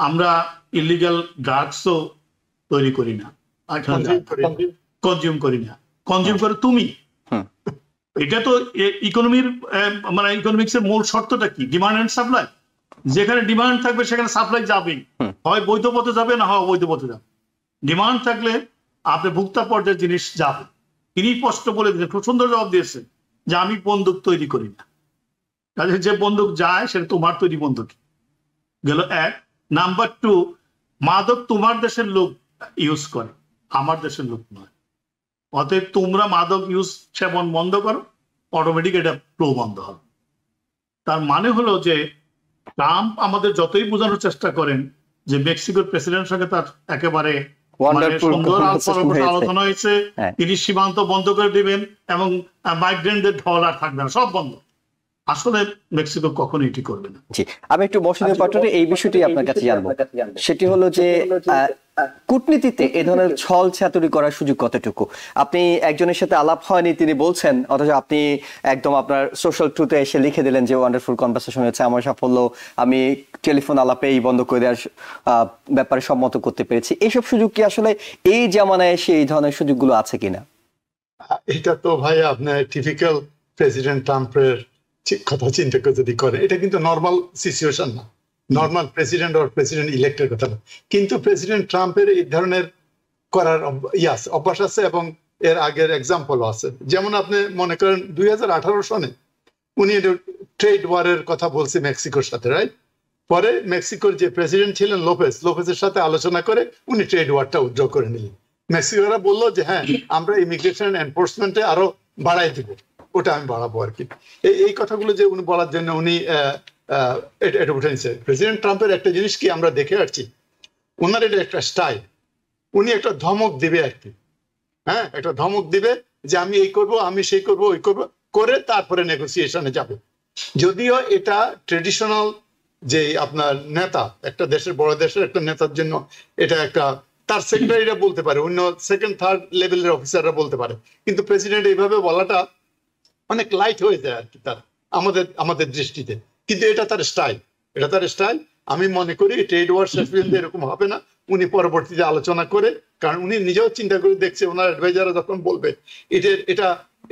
আমরা ইলিগাল ড্রাগসও তৈরি করি না কনজিউম করি না কনজিউম করে তুমি এটা তো ইকোনমির মানে ইকোনমিক্স এর মূল শর্তটা কি ডিমান্ড এন্ড সাপ্লাই যেখানে ডিমান্ড থাকবে সেখানে সাপ্লাই যাবেই হয় বৈধ পথে যাবে না হয় অবৈধ পথে যাবে ডিমান্ড থাকলে আপনি ভুক্তা পর্যায়ের জিনিস যাবে তিনি স্পষ্ট বলে দিলেন খুব সুন্দর জবাব দিয়েছেন যে আমি বন্দুক তৈরি করি না কাজে যে বন্দুক যায় সেটা তোমার তৈরি বন্দুক গেল এক নাম্বার টু মাদক তোমার দেশের লোক ইউজ করে আমার দেশের লোক নয় অতএব তোমরা মাদক ইউজ সেবন বন্ধ করো অটোমেটিক এটা ফ্লো বন্ধ হবে তার মানে হলো যে ট্রাম্প আমাদের যতই বোঝানোর চেষ্টা করেন যে মেক্সিকোর প্রেসিডেন্ট সঙ্গে তার একেবারে মানে সুন্দর আলোচনা হয়েছে হ্যাঁ। তিনি সীমান্ত বন্ধ করে দিবেন এবং মাইগ্রেন্টদের ঢল আর থাকবে না সব বন্ধ আসলে মেক্সিকো কখনো এটি করবে না জি আমি একটু মসজিদের আচ্ছা, পাটনে এই বিষয়টি আপনার কাছে জানবো সেটি হলো যে কূটনীতিতে এ ধরনের ছল ছাতুরি করার সুযোগ কতটুকু আপনি একজনের সাথে আলাপ হয়নি তিনি বলছেন অথচ আপনি একদম আপনার সোশ্যাল ট্রুতে এসে লিখে দিলেন যে ওয়ান্ডারফুল কনভারসেশন হয়েছে আমার সাফল্য আমি টেলিফোন আলাপেই বন্ধ করে দেওয়ার ব্যাপারে সম্মত করতে পেরেছি এইসব সুযোগ কি আসলে এই জামানায় এসে এই ধরনের সুযোগগুলো আছে কিনা এটা তো ভাই আপনার টিপিক্যাল প্রেসিডেন্ট ট্রাম্পের কথা চিন্তা করে যদি করে এটা কিন্তু নর্মাল সিচুয়েশন না নর্মাল প্রেসিডেন্ট অর প্রেসিডেন্ট ইলেক্টের কথা কিন্তু প্রেসিডেন্ট ট্রাম্পের এই ধরনের করার ইয়াস অভ্যাস আছে এবং এর আগের এক্সাম্পলও আছে যেমন আপনি মনে করেন দুই হাজার সনে উনি ট্রেড ওয়ারের কথা বলছে মেক্সিকোর সাথে রাইট পরে মেক্সিকোর যে প্রেসিডেন্ট ছিলেন লোপেস লোপেসের সাথে আলোচনা করে উনি ট্রেড ওয়ারটা উইথড্র করে নিলেন মেক্সিকোরা বললো যে হ্যাঁ আমরা ইমিগ্রেশন এনফোর্সমেন্টে আরো বাড়াই দিব ওটা আমি বাড়াবো আর কি এই কথাগুলো যে উনি বলার জন্য উনি এটা এটা প্রেসিডেন্ট ট্রাম্পের একটা জিনিস কি আমরা দেখে আসছি ওনার এটা একটা স্টাইল উনি একটা ধমক দিবে আর কি হ্যাঁ একটা ধমক দিবে যে আমি এই করব আমি সেই করব ওই করব করে তারপরে নেগোসিয়েশনে যাবে যদিও এটা ট্রেডিশনাল যে আপনার নেতা একটা দেশের বড় দেশের একটা নেতার জন্য এটা একটা তার সেক্রেটারিরা বলতে পারে অন্য সেকেন্ড থার্ড লেভেলের অফিসাররা বলতে পারে কিন্তু প্রেসিডেন্ট এইভাবে বলাটা অনেক লাইট হয়ে যায় আর কি তার আমাদের আমাদের দৃষ্টিতে কিন্তু এটা তার স্টাইল এটা তার স্টাইল আমি মনে করি ট্রেড ওয়ার শেষ পর্যন্ত এরকম হবে না উনি পরবর্তীতে আলোচনা করে কারণ উনি নিজেও চিন্তা করে দেখছে ওনার অ্যাডভাইজাররা যখন বলবে এটা এটা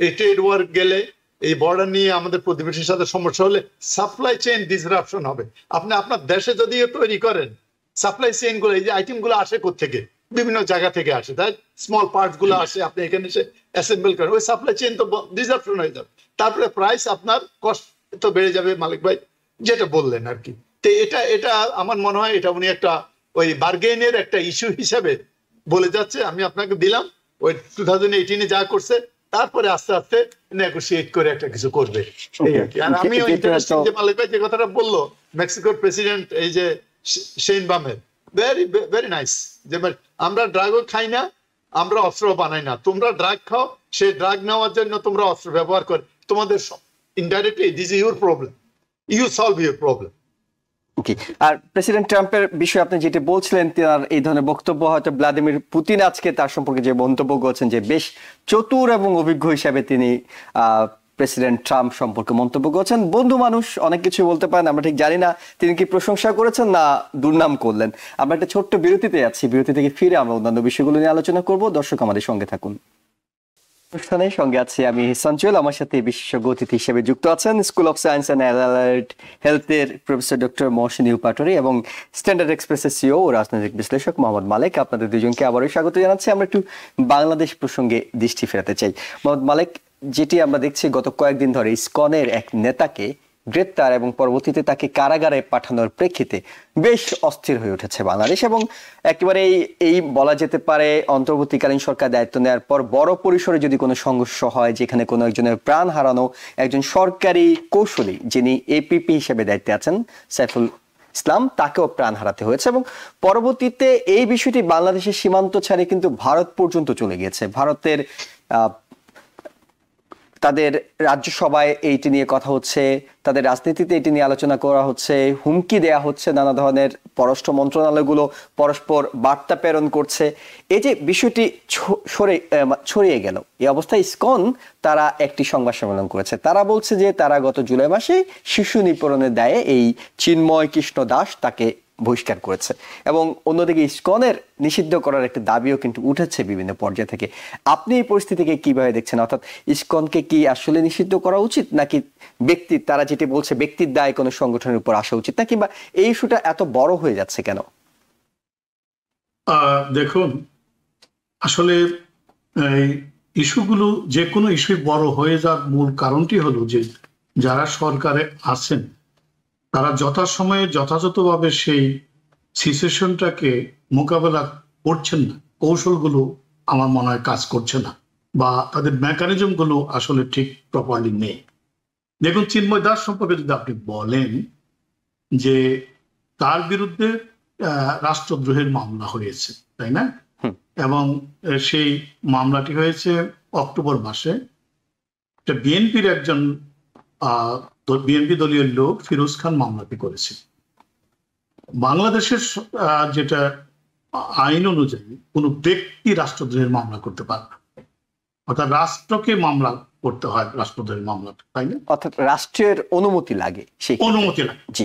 এই ট্রেড ওয়ার গেলে এই বর্ডার নিয়ে আমাদের প্রতিবেশীর সাথে সমস্যা হলে সাপ্লাই চেইন ডিসরাপশন হবে আপনি আপনার দেশে যদি তৈরি করেন সাপ্লাই চেইন গুলো এই যে আইটেম গুলো আসে থেকে বিভিন্ন জায়গা থেকে আসে তাই স্মল পার্টস গুলো আসে আপনি এখানে এসে অ্যাসেম্বল করেন ওই সাপ্লাই চেইন তো ডিসরাপশন হয়ে যাবে তারপরে প্রাইস আপনার কস্ট তো বেড়ে যাবে মালিক ভাই যেটা বললেন আর কি তো এটা এটা আমার মনে হয় এটা উনি একটা ওই বার্গেনের একটা ইস্যু হিসাবে বলে যাচ্ছে আমি আপনাকে দিলাম ওই টু থাউজেন্ড এইটিনে যা করছে তারপরে আস্তে আস্তে নেগোসিয়েট করে একটা কিছু করবে আর আমিও যে মালিক ভাই যে কথাটা বললো মেক্সিকোর প্রেসিডেন্ট এই যে সেন বামের ভেরি ভেরি নাইস যে আমরা ড্রাগও খাই না আমরা অস্ত্র বানাই না তোমরা ড্রাগ খাও সে ড্রাগ নেওয়ার জন্য তোমরা অস্ত্র ব্যবহার করে তোমাদের সব indirectly this is your problem you solve your problem okay আর প্রেসিডেন্ট ট্রাম্পের বিষয়ে আপনি যেটি বলছিলেন তার এই ধরনের বক্তব্য হয়তো ভ্লাদিমির পুতিন আজকে তার সম্পর্কে যে মন্তব্য করছেন যে বেশ চতুর এবং অভিজ্ঞ হিসাবে তিনি প্রেসিডেন্ট ট্রাম্প সম্পর্কে মন্তব্য করছেন বন্ধু মানুষ অনেক কিছু বলতে পারেন আমরা ঠিক জানি না তিনি কি প্রশংসা করেছেন না দুর্নাম করলেন আমরা একটা ছোট্ট বিরতিতে আছি বিরতি থেকে ফিরে আমরা অন্যান্য বিষয়গুলো নিয়ে আলোচনা করব দর্শক আমাদের সঙ্গে থাকুন অনুষ্ঠানের সঙ্গে আছি আমি হিসান আমার সাথে বিশেষজ্ঞ অতিথি হিসেবে যুক্ত আছেন school of science and alert হেলথের প্রফেসর ডক্টর মহসিনী উপাটরি এবং স্ট্যান্ডার্ড এক্সপ্রেসের সিও ও রাজনৈতিক বিশ্লেষক মোহাম্মদ মালিক আপনাদের দুজনকে আবারও স্বাগত জানাচ্ছি আমরা একটু বাংলাদেশ প্রসঙ্গে দৃষ্টি ফেরাতে চাই মোহাম্মদ মালিক যেটি আমরা দেখছি গত কয়েকদিন ধরে ইসকনের এক নেতাকে গ্রেপ্তার এবং পরবর্তীতে তাকে কারাগারে পাঠানোর প্রেক্ষিতে বেশ অস্থির হয়ে উঠেছে বাংলাদেশ এবং একেবারে এই বলা যেতে পারে অন্তর্বর্তীকালীন সরকার দায়িত্ব নেওয়ার পর বড় পরিসরে যদি কোনো সংঘর্ষ হয় যেখানে কোনো একজনের প্রাণ হারানো একজন সরকারি কৌশলী যিনি এপিপি হিসেবে দায়িত্বে আছেন সাইফুল ইসলাম তাকেও প্রাণ হারাতে হয়েছে এবং পরবর্তীতে এই বিষয়টি বাংলাদেশের সীমান্ত ছাড়ে কিন্তু ভারত পর্যন্ত চলে গিয়েছে ভারতের তাদের রাজ্যসভায় এইটি নিয়ে কথা হচ্ছে তাদের রাজনীতিতে এটি নিয়ে আলোচনা করা হচ্ছে হুমকি দেয়া হচ্ছে নানা ধরনের পররাষ্ট্র মন্ত্রণালয়গুলো পরস্পর বার্তা প্রেরণ করছে এই যে বিষয়টি সরে ছড়িয়ে গেল এই অবস্থায় স্কন তারা একটি সংবাদ সম্মেলন করেছে তারা বলছে যে তারা গত জুলাই মাসে শিশু নিপরণের দায়ে এই চিন্ময় কৃষ্ণ দাস তাকে বহিষ্কার করেছে এবং অন্যদিকে ইস্কনের নিষিদ্ধ করার একটি দাবিও কিন্তু উঠেছে বিভিন্ন পর্যায় থেকে আপনি এই পরিস্থিতিকে কিভাবে দেখছেন অর্থাৎ ইস্কনকে কি আসলে নিষিদ্ধ করা উচিত নাকি ব্যক্তি তারা যেটি বলছে ব্যক্তির দায় কোনো সংগঠনের উপর আসা উচিত না কিংবা এই ইস্যুটা এত বড় হয়ে যাচ্ছে কেন দেখুন আসলে এই ইস্যুগুলো যে কোনো ইস্যু বড় হয়ে যাওয়ার মূল কারণটি হলো যে যারা সরকারে আছেন তারা যথাসময়ে যথাযথভাবে সেই সিচুয়েশনটাকে মোকাবেলা করছেন না কৌশলগুলো আমার মনে হয় কাজ করছে না বা তাদের মেকানিজমগুলো আসলে ঠিক প্রপারলি নেই দেখুন চিন্ময় দাস সম্পর্কে যদি আপনি বলেন যে তার বিরুদ্ধে রাষ্ট্রদ্রোহের মামলা হয়েছে তাই না এবং সেই মামলাটি হয়েছে অক্টোবর মাসে বিএনপির একজন বিএনপি দলীয় লোক ফিরোজ খান মামলাটি করেছে বাংলাদেশের যেটা আইন অনুযায়ী কোনো ব্যক্তি রাষ্ট্রদ্রোহের মামলা করতে পারবে অর্থাৎ রাষ্ট্রকে মামলা করতে হয় রাষ্ট্রদ্রোহের মামলা তাই না অর্থাৎ রাষ্ট্রের অনুমতি লাগে সেই অনুমতি লাগে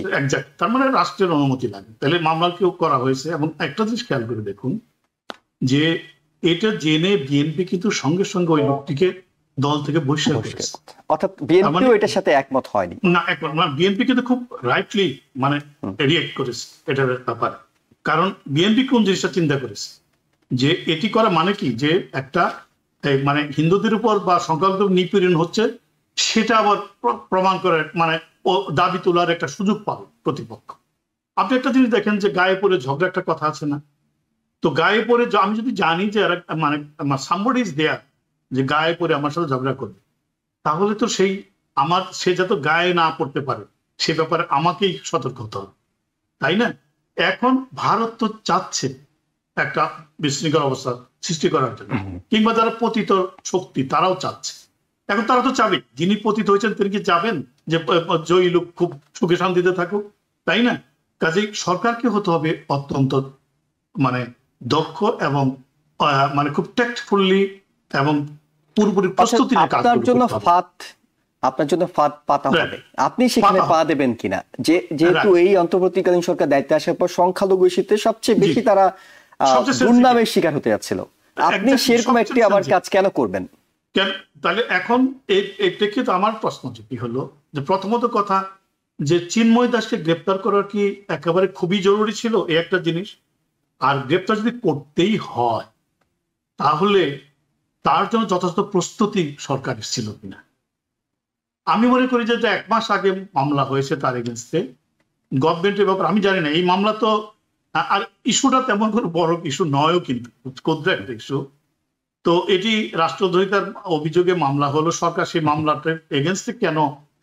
তার মানে রাষ্ট্রের অনুমতি লাগে তাহলে মামলা কেউ করা হয়েছে এবং একটা জিনিস খেয়াল করে দেখুন যে এটা জেনে বিএনপি কিন্তু সঙ্গে সঙ্গে ওই লোকটিকে দল থেকে বহিষ্কার করেছে অর্থাৎ বিএনপিও মানে এটার সাথে একমত হয়নি না একমত মানে বিএনপি কিন্তু খুব রাইটলি মানে রিয়েক্ট করেছে এটার ব্যাপারে কারণ বিএনপি কোন জিনিসটা চিন্তা করেছে যে এটি করা মানে কি যে একটা মানে হিন্দুদের উপর বা সংখ্যালঘু নিপীড়ন হচ্ছে সেটা আবার প্রমাণ করে মানে দাবি তোলার একটা সুযোগ পাবে প্রতিপক্ষ আপনি একটা জিনিস দেখেন যে গায়ে পড়ে ঝগড়া একটা কথা আছে না তো গায়ে পড়ে আমি যদি জানি যে মানে সামবড ইজ দেয়ার যে গায়ে পরে আমার সাথে ঝগড়া করবে তাহলে তো সেই আমার সে যাতে গায়ে না পড়তে পারে সে ব্যাপারে আমাকেই সতর্ক হতে হবে তাই না এখন ভারত তো চাচ্ছে একটা বিশৃঙ্খল অবস্থা সৃষ্টি করার জন্য কিংবা যারা পতিত শক্তি তারাও চাচ্ছে এখন তারা তো চাবে যিনি পতিত হয়েছেন তিনি কি চাবেন যে জয়ী লোক খুব সুখে শান্তিতে থাকুক তাই না কাজেই সরকারকে হতে হবে অত্যন্ত মানে দক্ষ এবং মানে খুব ট্যাক্টফুললি এবং পুরোপুরি আচ্ছা, প্রস্তুতি নিয়ে কাজ জন্য ফাত আপনার জন্য ফাঁদ পাতা হ্যাঁ, হবে আপনি সেখানে পা দেবেন কিনা যে হ্যাঁ, যেহেতু এই অন্তর্বর্তীকালীন সরকার দায়িত্বে আসার পর সংখ্যালঘু ইস্যুতে সবচেয়ে বেশি তারা দুর্নামের শিকার হতে যাচ্ছিল আপনি সেরকম একটি আবার কাজ কেন করবেন তাহলে এখন এই প্রেক্ষিতে আমার প্রশ্ন যেটি হলো যে প্রথমত কথা যে চিন্ময় দাসকে গ্রেপ্তার করা কি একেবারে খুবই জরুরি ছিল এই একটা জিনিস আর গ্রেপ্তার যদি করতেই হয় তাহলে তার জন্য যথাযথ প্রস্তুতি সরকারের ছিল কিনা আমি মনে করি যে এক মাস আগে মামলা হয়েছে তার এগেনস্টে গভর্নমেন্টের ব্যাপার আমি জানি না এই মামলা তো আর ইস্যুটা তেমন কোনো বড় ইস্যু নয়ও কিন্তু ক্ষুদ্র একটা ইস্যু তো এটি রাষ্ট্রদ্রোহিতার অভিযোগে মামলা হলো সরকার সেই মামলাটার এগেনস্টে কেন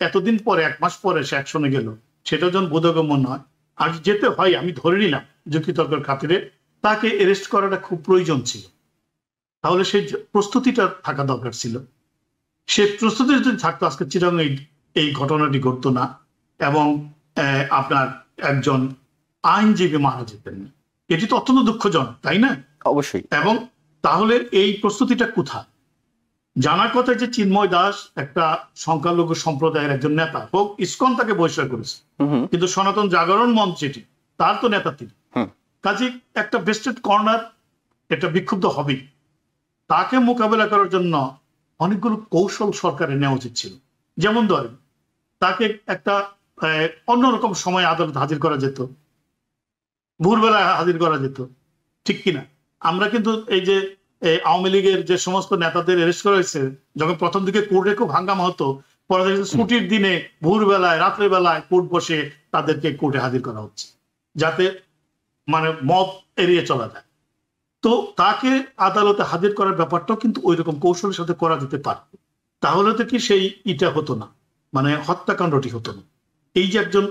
এতদিন পরে এক মাস পরে সে অ্যাকশনে গেল সেটা যেন বোধগম্য নয় আর যেতে হয় আমি ধরে নিলাম যুক্তিতর্কের খাতিরে তাকে এরেস্ট করাটা খুব প্রয়োজন ছিল তাহলে সেই প্রস্তুতিটা থাকা দরকার ছিল সে প্রস্তুতি যদি থাকতো আজকে চিরাং এই ঘটনাটি ঘটতো না এবং আপনার একজন আইনজীবী মারা যেতেন না এটি তো অত্যন্ত দুঃখজনক তাই না অবশ্যই এবং তাহলে এই প্রস্তুতিটা কোথায় জানার কথা যে চিন্ময় দাস একটা সংখ্যালঘু সম্প্রদায়ের একজন নেতা হোক ইস্কন তাকে বহিষ্কার করেছে কিন্তু সনাতন জাগরণ মঞ্চ যেটি তার তো নেতা তিনি কাজে একটা বেস্টেড কর্নার এটা বিক্ষুব্ধ হবেই তাকে মোকাবেলা করার জন্য অনেকগুলো কৌশল সরকারের নেওয়া উচিত ছিল যেমন ধরেন তাকে একটা অন্যরকম সময় আদালত হাজির করা যেত ভোরবেলা হাজির করা যেত ঠিক কিনা আমরা কিন্তু এই যে আওয়ামী লীগের যে সমস্ত নেতাদের অ্যারেস্ট করা হয়েছে যখন প্রথম দিকে কোর্টে খুব হাঙ্গামা হতো পরে ছুটির দিনে ভোরবেলায় রাত্রেবেলায় কোর্ট বসে তাদেরকে কোর্টে হাজির করা হচ্ছে যাতে মানে মব এড়িয়ে চলা যায় তো তাকে আদালতে হাজির করার ব্যাপারটাও কিন্তু ওই রকম কৌশলের সাথে করা যেতে পারে তাহলে তো কি সেই ইটা হতো না মানে হত্যাকাণ্ডটি হতো না এই যে একজন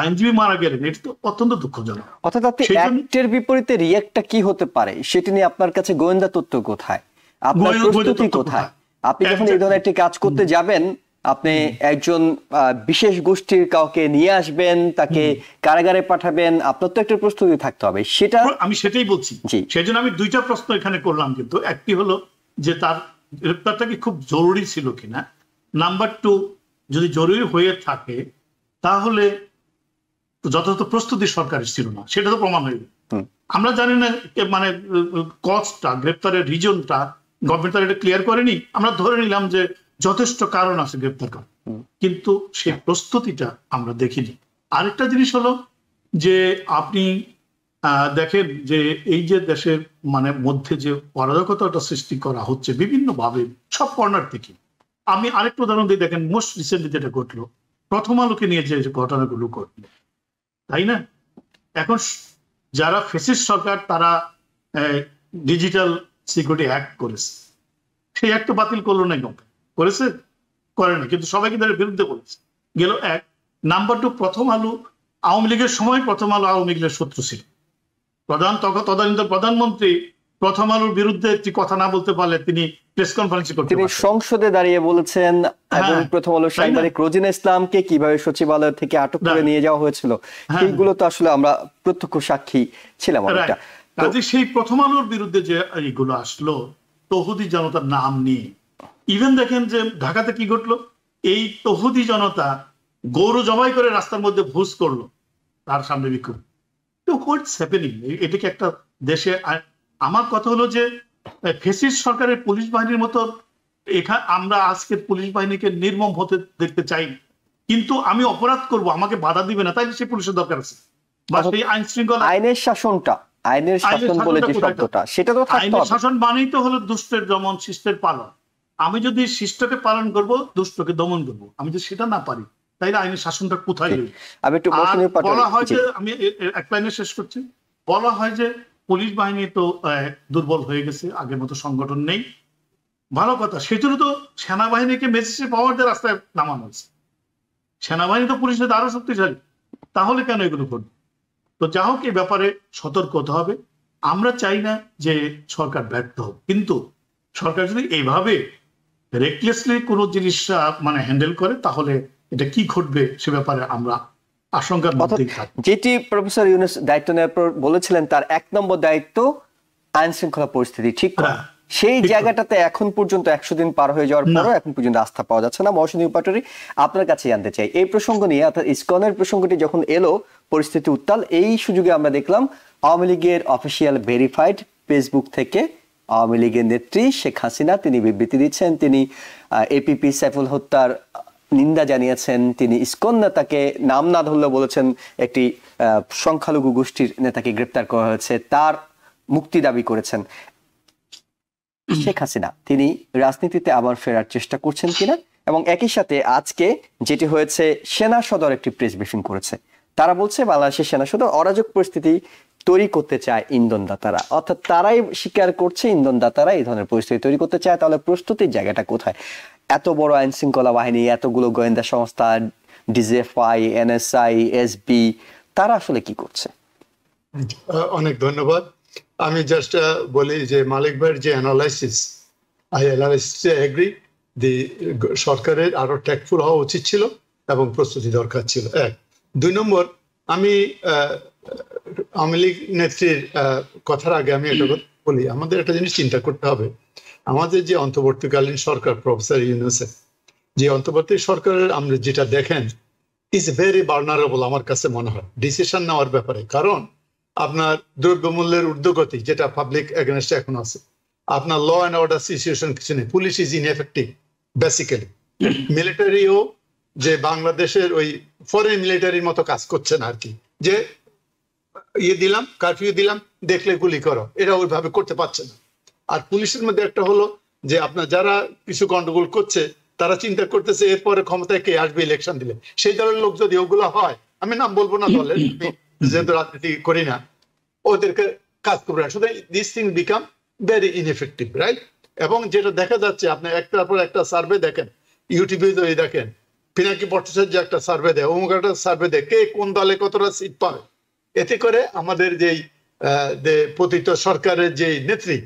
আইনজীবী মারা গেলেন তো অত্যন্ত দুঃখজনক অর্থাৎ অ্যাক্টের বিপরীতে রিয়্যাক্টটা কি হতে পারে সেটা নিয়ে আপনার কাছে গোয়েন্দা তথ্য কোথায় আপনার প্রস্তুতি কোথায় আপনি যখন এই ধরনের একটি কাজ করতে যাবেন আপনি একজন বিশেষ গোষ্ঠীর কাউকে নিয়ে আসবেন তাকে কারাগারে পাঠাবেন আপনার তো একটা প্রস্তুতি থাকতে হবে সেটা আমি সেটাই বলছি সেজন্য আমি দুইটা প্রশ্ন এখানে করলাম কিন্তু একটি হলো যে তার গ্রেপ্তারটা কি খুব জরুরি ছিল কিনা নাম্বার টু যদি জরুরি হয়ে থাকে তাহলে যথাযথ প্রস্তুতি সরকারের ছিল না সেটা তো প্রমাণ হয়ে আমরা জানি না মানে কজটা গ্রেপ্তারের রিজনটা গভর্নমেন্ট তার এটা ক্লিয়ার করেনি আমরা ধরে নিলাম যে যথেষ্ট কারণ আছে গ্রেপ্তার করার কিন্তু সে প্রস্তুতিটা আমরা দেখিনি আরেকটা জিনিস হলো যে আপনি দেখেন যে এই যে দেশের মানে মধ্যে যে অরাজকতাটা সৃষ্টি করা হচ্ছে বিভিন্নভাবে সব কর্নার থেকে আমি আরেকটা উদাহরণ দিয়ে দেখেন মোস্ট রিসেন্টলি যেটা ঘটলো প্রথম আলোকে নিয়ে যে ঘটনাগুলো ঘটলো তাই না এখন যারা ফেসিস সরকার তারা ডিজিটাল সিকিউরিটি অ্যাক্ট করেছে সেই অ্যাক্ট বাতিল করলো না কোম্পানি করেছে করে না কিন্তু সবাই কিন্তু বিরুদ্ধে করেছে গেল এক নাম্বার টু প্রথম আলু আওয়ামী লীগের সময় প্রথম আলো আওয়ামী লীগের শত্রু ছিল প্রধান তখন তদানীন্তন প্রধানমন্ত্রী প্রথম আলোর বিরুদ্ধে একটি কথা না বলতে পারলে তিনি প্রেস কনফারেন্সে করতে তিনি সংসদে দাঁড়িয়ে বলেছেন হ্যাঁ। এবং প্রথম আলো সাংবাদিক রোজিনা ইসলামকে কিভাবে সচিবালয় থেকে আটক করে নিয়ে যাওয়া হয়েছিল হ্যাঁ। সেইগুলো তো আসলে আমরা প্রত্যক্ষ সাক্ষী ছিলাম অনেকটা কাজে সেই প্রথম আলোর বিরুদ্ধে যে এইগুলো আসলো তহুদি জনতার নাম নিয়ে ইভেন দেখেন যে ঢাকাতে কি ঘটলো এই তহুদি জনতা গৌর জবাই করে রাস্তার মধ্যে ভুজ করলো তার সামনে বিক্ষোভ এটাকে একটা দেশে আমার কথা হলো যে ফেসিস সরকারের পুলিশ বাহিনীর মতো এখা আমরা আজকের পুলিশ বাহিনীকে নির্মম হতে দেখতে চাই কিন্তু আমি অপরাধ করব আমাকে বাধা দিবে না তাই সে পুলিশের দরকার আছে বা সেই আইন শৃঙ্খলা আইনের শাসনটা আইনের শাসন বলে যে শব্দটা সেটা তো শাসন মানেই তো হলো দুষ্টের দমন শিষ্টের পালন আমি যদি শিষ্টকে পালন করব দুষ্টকে দমন করব আমি যদি সেটা না পারি তাইলে আইনের শাসনটা কোথায় আমি একটু বলা হয় যে আমি এক লাইনে শেষ করছি বলা হয় যে পুলিশ বাহিনী তো দুর্বল হয়ে গেছে আগের মতো সংগঠন নেই ভালো কথা সেজন্য তো সেনাবাহিনীকে মেসেজে পাওয়ার দিয়ে রাস্তায় নামানো হয়েছে সেনাবাহিনী তো পুলিশের আরো শক্তিশালী তাহলে কেন এগুলো করবে তো যা হোক এই ব্যাপারে সতর্ক হতে হবে আমরা চাই না যে সরকার ব্যর্থ হোক কিন্তু সরকার যদি এইভাবে রেকলেসলি কোনো জিনিসটা মানে হ্যান্ডেল করে তাহলে এটা কি ঘটবে সে ব্যাপারে আমরা আশঙ্কার মধ্যেই যেটি প্রফেসর ইউনুস দায়িত্ব নেওয়ার পর বলেছিলেন তার এক নম্বর দায়িত্ব আইন শৃঙ্খলা পরিস্থিতি ঠিক হ্যাঁ, সেই জায়গাটাতে এখন পর্যন্ত একশো দিন পার হয়ে যাওয়ার পরও এখন পর্যন্ত আস্থা পাওয়া যাচ্ছে না মৌসুমী পাটোরি আপনার কাছে জানতে চাই এই প্রসঙ্গ নিয়ে অর্থাৎ ইসকনের প্রসঙ্গটি যখন এলো পরিস্থিতি উত্তাল এই সুযোগে আমরা দেখলাম আওয়ামী লীগের অফিসিয়াল ভেরিফাইড ফেসবুক থেকে আওয়ামী লীগের নেত্রী শেখ হাসিনা তিনি বিবৃতি দিচ্ছেন তিনি এপিপি সাইফুল হত্যার নিন্দা জানিয়েছেন তিনি ইস্কন নেতাকে নাম না ধরলে বলেছেন একটি সংখ্যালঘু গোষ্ঠীর নেতাকে গ্রেপ্তার করা হয়েছে তার মুক্তি দাবি করেছেন শেখ হাসিনা তিনি রাজনীতিতে আবার ফেরার চেষ্টা করছেন কিনা এবং একই সাথে আজকে যেটি হয়েছে সেনা সদর একটি প্রেস ব্রিফিং করেছে তারা বলছে বাংলাদেশের সেনা সদর অরাজক পরিস্থিতি তৈরি করতে চায় ইন্ধনদাতারা অর্থাৎ তারাই স্বীকার করছে ইন্ধনদাতারা এই ধরনের পরিস্থিতি তৈরি করতে চায় তাহলে প্রস্তুতির জায়গাটা কোথায় এত বড় আইন শৃঙ্খলা বাহিনী এতগুলো গোয়েন্দা সংস্থা ডিজেফআই এনএসআই এসবি তারা আসলে কি করছে অনেক ধন্যবাদ আমি জাস্ট বলি যে মালিক ভাইয়ের যে analysis I analysis agree the সরকারের আরো ট্যাক্টফুল হওয়া উচিত ছিল এবং প্রস্তুতি দরকার ছিল এক দুই নম্বর আমি আওয়ামী লীগ নেত্রীর কথার আগে আমি একটা বলি আমাদের একটা জিনিস চিন্তা করতে হবে আমাদের যে অন্তর্বর্তীকালীন সরকার প্রফেসর ইউনুসে যে অন্তর্বর্তী সরকারের আমরা যেটা দেখেন ইজ ভেরি বার্নারেবল আমার কাছে মনে হয় ডিসিশন নেওয়ার ব্যাপারে কারণ আপনার দ্রব্যমূল্যের ঊর্ধ্বগতি যেটা পাবলিক এগেনস্টে এখন আছে আপনার ল অ্যান্ড অর্ডার সিচুয়েশন কিছু নেই পুলিশ ইজ ইনএফেক্টিভ বেসিক্যালি মিলিটারিও যে বাংলাদেশের ওই ফরেন মিলিটারির মতো কাজ করছে না আর কি যে ইয়ে দিলাম কারফিউ দিলাম দেখলে গুলি করো এরা ওইভাবে করতে পারছে না আর পুলিশের মধ্যে একটা হলো যে আপনার যারা কিছু গন্ডগোল করছে তারা চিন্তা করতেছে এরপরে ক্ষমতায় কে আসবে ইলেকশন দিলে সেই দলের লোক যদি ওগুলো হয় আমি নাম বলবো না দলের যেহেতু রাজনীতি করি না ওদেরকে কাজ করবে না শুধু this thing become very ineffective right এবং যেটা দেখা যাচ্ছে আপনি একটার পর একটা সার্ভে দেখেন ইউটিউবে যদি দেখেন পিনাকি ভট্টাচার্য একটা সার্ভে দেয় অমুক একটা সার্ভে দেয় কে কোন দলে কতটা সিট পাবে এতে করে আমাদের যেই পতিত সরকারের যে নেত্রী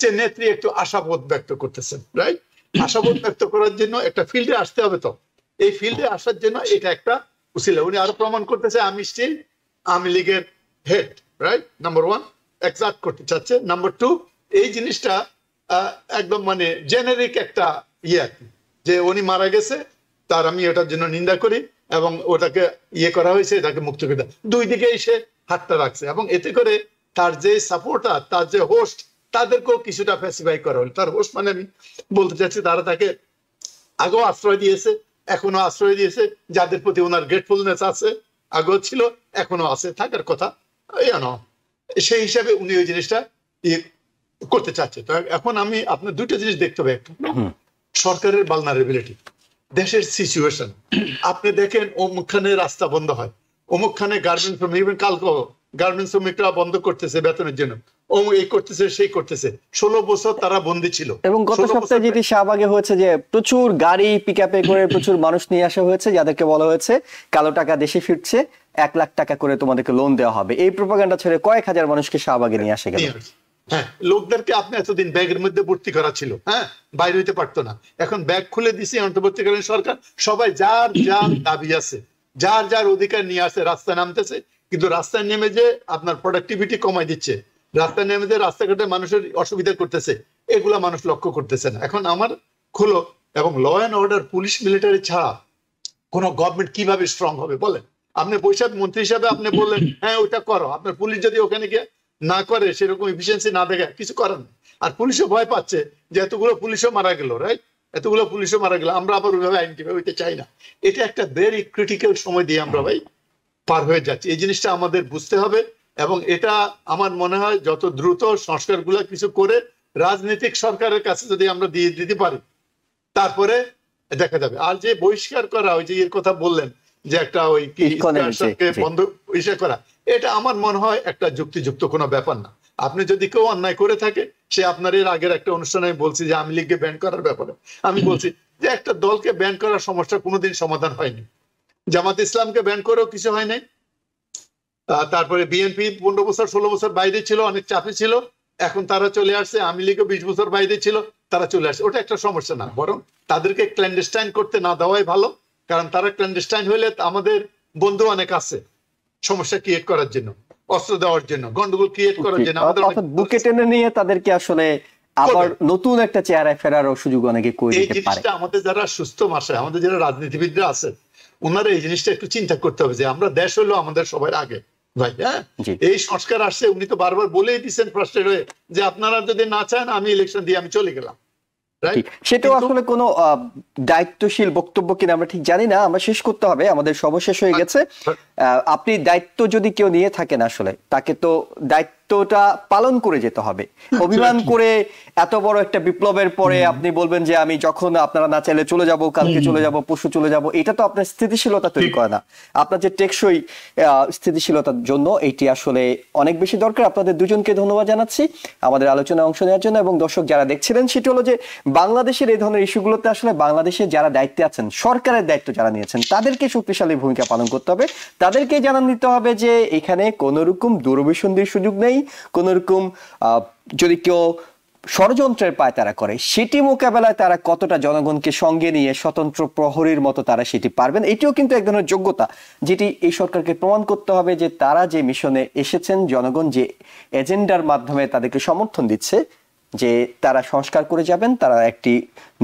যে নেত্রী একটু আশাবোধ ব্যক্ত করতেছেন রাইট আশাবোধ ব্যক্ত করার জন্য একটা ফিল্ডে আসতে হবে তো এই ফিল্ডে আসার জন্য এটা একটা উচিলা উনি আরো প্রমাণ করতেছে আমি স্টিল আওয়ামী লীগের head right number one exact করতে চাচ্ছে নাম্বার টু এই জিনিসটা একদম মানে জেনারিক একটা ইয়ে যে উনি মারা গেছে তার আমি এটার জন্য নিন্দা করি এবং ওটাকে ইয়ে করা হয়েছে এটাকে মুক্ত করে দুই দিকে এসে হাতটা রাখছে এবং এতে করে তার যে সাপোর্টার তার যে হোস্ট তাদেরকেও কিছুটা ফ্যাসিফাই করা হলো তার হোস্ট মানে আমি বলতে চাচ্ছি তারা তাকে আগেও আশ্রয় দিয়েছে এখনো আশ্রয় দিয়েছে যাদের প্রতি ওনার গ্রেটফুলনেস আছে আগেও ছিল এখনো আছে থাকার কথা জানো সেই হিসাবে উনি ওই জিনিসটা ইয়ে করতে চাচ্ছে তো এখন আমি আপনার দুইটা জিনিস দেখতে হবে একটা সরকারের বালনারেবিলিটি দেশের সিচুয়েশন আপনি দেখেন অমুকখানে রাস্তা বন্ধ হয় অমুকখানে গার্মেন্ট শ্রমিক ইভেন কালকে গার্মেন্ট শ্রমিকরা বন্ধ করতেছে বেতনের জন্য এই করতেছে সেই করতেছে ষোলো বছর তারা ছিল এবং গত সপ্তাহে যেটি শাহবাগে হয়েছে যে প্রচুর গাড়ি পিক আপে করে প্রচুর মানুষ নিয়ে আসা হয়েছে যাদেরকে বলা হয়েছে কালো টাকা দেশে ফিরছে এক লাখ টাকা করে তোমাদেরকে লোন দেওয়া হবে এই প্রোপাগান্ডা ছেড়ে কয়েক হাজার মানুষকে শাহবাগে নিয়ে আসা গেল হ্যাঁ, লোকদেরকে আপনি এতদিন ব্যাগের মধ্যে ভর্তি করা ছিল হ্যাঁ বাইরে হইতে পারতো না এখন ব্যাগ খুলে দিছে অন্তর্বর্তীকালীন সরকার সবাই যার যার দাবি আছে যার যার অধিকার নিয়ে আসে রাস্তা নামতেছে কিন্তু রাস্তায় নেমে যে আপনার প্রোডাক্টিভিটি কমাই দিচ্ছে রাস্তায় নেমে যে রাস্তাঘাটে মানুষের অসুবিধা করতেছে এগুলা মানুষ লক্ষ্য করতেছে না এখন আমার খুলো এবং law and order police military ছাড়া কোন গভর্নমেন্ট কিভাবে স্ট্রং হবে বলেন আপনি বৈশাখ মন্ত্রী হিসাবে আপনি বললেন হ্যাঁ ওইটা করো আপনার পুলিশ যদি ওখানে গিয়ে না করে সেরকম এফিসিয়েন্সি না দেখে কিছু করে না আর পুলিশও ভয় পাচ্ছে যে এতগুলো পুলিশও মারা গেল রাইট এতগুলো পুলিশও মারা গেল আমরা আবার ওইভাবে আইনটি হইতে চাই না এটা একটা ভেরি ক্রিটিক্যাল সময় দিয়ে আমরা ভাই পার হয়ে যাচ্ছি এই জিনিসটা আমাদের বুঝতে হবে এবং এটা আমার মনে হয় যত দ্রুত সংস্কারগুলো কিছু করে রাজনৈতিক সরকারের কাছে যদি আমরা দিয়ে দিতে পারি তারপরে দেখা যাবে আর যে বহিষ্কার করা ওই যে এর কথা বললেন যে একটা ওই কি বন্ধ ইসে করা এটা আমার মনে হয় একটা যুক্তিযুক্ত কোনো ব্যাপার না আপনি যদি কেউ অন্যায় করে থাকে সে আপনার এর আগের একটা অনুষ্ঠানে আমি বলছি যে আমি লিগকে ব্যান করার ব্যাপারে আমি বলছি যে একটা দলকে ব্যান করার সমস্যা কোনোদিন সমাধান হয়নি জামাত ইসলামকে ব্যান করেও কিছু হয় নাই তারপরে বিএনপি পনেরো বছর ষোলো বছর বাইরে ছিল অনেক চাপে ছিল এখন তারা চলে আসছে আমি লিগও বিশ বছর বাইরে ছিল তারা চলে আসছে ওটা একটা সমস্যা না বরং তাদেরকে ক্ল্যান্ডেস্টাইন করতে না দেওয়াই ভালো কারণ তারা ক্landস্টাইন হইলে আমাদের বন্ধু অনেক আছে সমস্যা ক্রিয়েট করার জন্য অস্ত্র দেওয়ার জন্য গন্ডগোল ক্রিয়েট করার জন্য আমাদের বুকে টেনে নিয়ে তাদেরকে আসলে আবার নতুন একটা চেহারায় সুযোগ অনেকে করে দিতে পারে আমাদের যারা সুস্থ আমাদের যারা রাজনীতিবিদরা আছে ওনারা এই জিনিসটা একটু চিন্তা করতে হবে যে আমরা দেশ হলো আমাদের সবার আগে ভাই হ্যাঁ এই সংস্কার আসছে উনি তো বারবার বলেই দিচ্ছেন ফ্রাস্ট্রেট হয়ে যে আপনারা যদি না চান আমি ইলেকশন দিয়ে আমি চলে গেলাম সেটাও আসলে কোনো দায়িত্বশীল বক্তব্য কিনা আমরা ঠিক জানি না আমরা শেষ করতে হবে আমাদের সর্বশেষ হয়ে আচ্ছা, গেছে আচ্ছা। আপনি দায়িত্ব যদি কেউ নিয়ে থাকেন আসলে তাকে তো দায়িত্বটা পালন করে যেতে হবে হ্যাঁ, অভিমান করে এত বড় একটা বিপ্লবের পরে আপনি বলবেন যে আমি যখন আপনারা না চাইলে চলে যাব কালকে চলে যাব পশু চলে যাব এটা তো আপনার স্থিতিশীলতা তৈরি করে না আপনার যে টেকসই স্থিতিশীলতার জন্য এটি আসলে অনেক বেশি দরকার আপনাদের দুজনকে ধন্যবাদ জানাচ্ছি আমাদের আলোচনায় অংশ নেওয়ার জন্য এবং দর্শক যারা দেখছিলেন সেটি হলো যে বাংলাদেশের এই ধরনের ইস্যুগুলোতে আসলে বাংলাদেশে যারা দায়িত্বে আছেন সরকারের দায়িত্ব যারা নিয়েছেন তাদেরকে শক্তিশালী ভূমিকা পালন করতে হবে তাদেরকে জানান দিতে হবে যে এখানে কোনো রকম দূরভিসন্ধির সুযোগ নেই কোনো রকম যদি কেউ ষড়যন্ত্রের পায় তারা করে সেটি মোকাবেলায় তারা কতটা জনগণকে সঙ্গে নিয়ে স্বতন্ত্র প্রহরীর মতো তারা সেটি পারবেন এটিও কিন্তু এক ধরনের যোগ্যতা যেটি এই সরকারকে প্রমাণ করতে হবে যে তারা যে মিশনে এসেছেন জনগণ যে এজেন্ডার মাধ্যমে তাদেরকে সমর্থন দিচ্ছে যে তারা সংস্কার করে যাবেন তারা একটি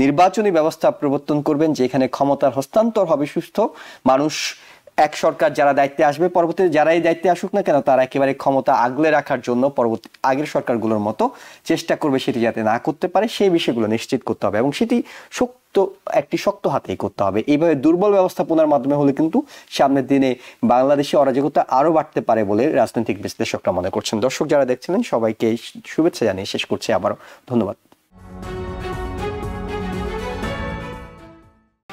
নির্বাচনী ব্যবস্থা প্রবর্তন করবেন যেখানে ক্ষমতার হস্তান্তর হবে সুস্থ মানুষ এক সরকার যারা দায়িত্বে আসবে পরবর্তীতে যারাই দায়িত্বে আসুক না কেন তারা একেবারে ক্ষমতা আগলে রাখার জন্য পরবর্তী আগের সরকারগুলোর মতো চেষ্টা করবে সেটি যাতে না করতে পারে সেই বিষয়গুলো নিশ্চিত করতে হবে এবং সেটি শক্ত একটি শক্ত হাতেই করতে হবে এইভাবে দুর্বল ব্যবস্থাপনার মাধ্যমে হলে কিন্তু সামনের দিনে বাংলাদেশে অরাজকতা আরও বাড়তে পারে বলে রাজনৈতিক বিশ্লেষকরা মনে করছেন দর্শক যারা দেখছিলেন সবাইকে শুভেচ্ছা জানিয়ে শেষ করছি আবারও ধন্যবাদ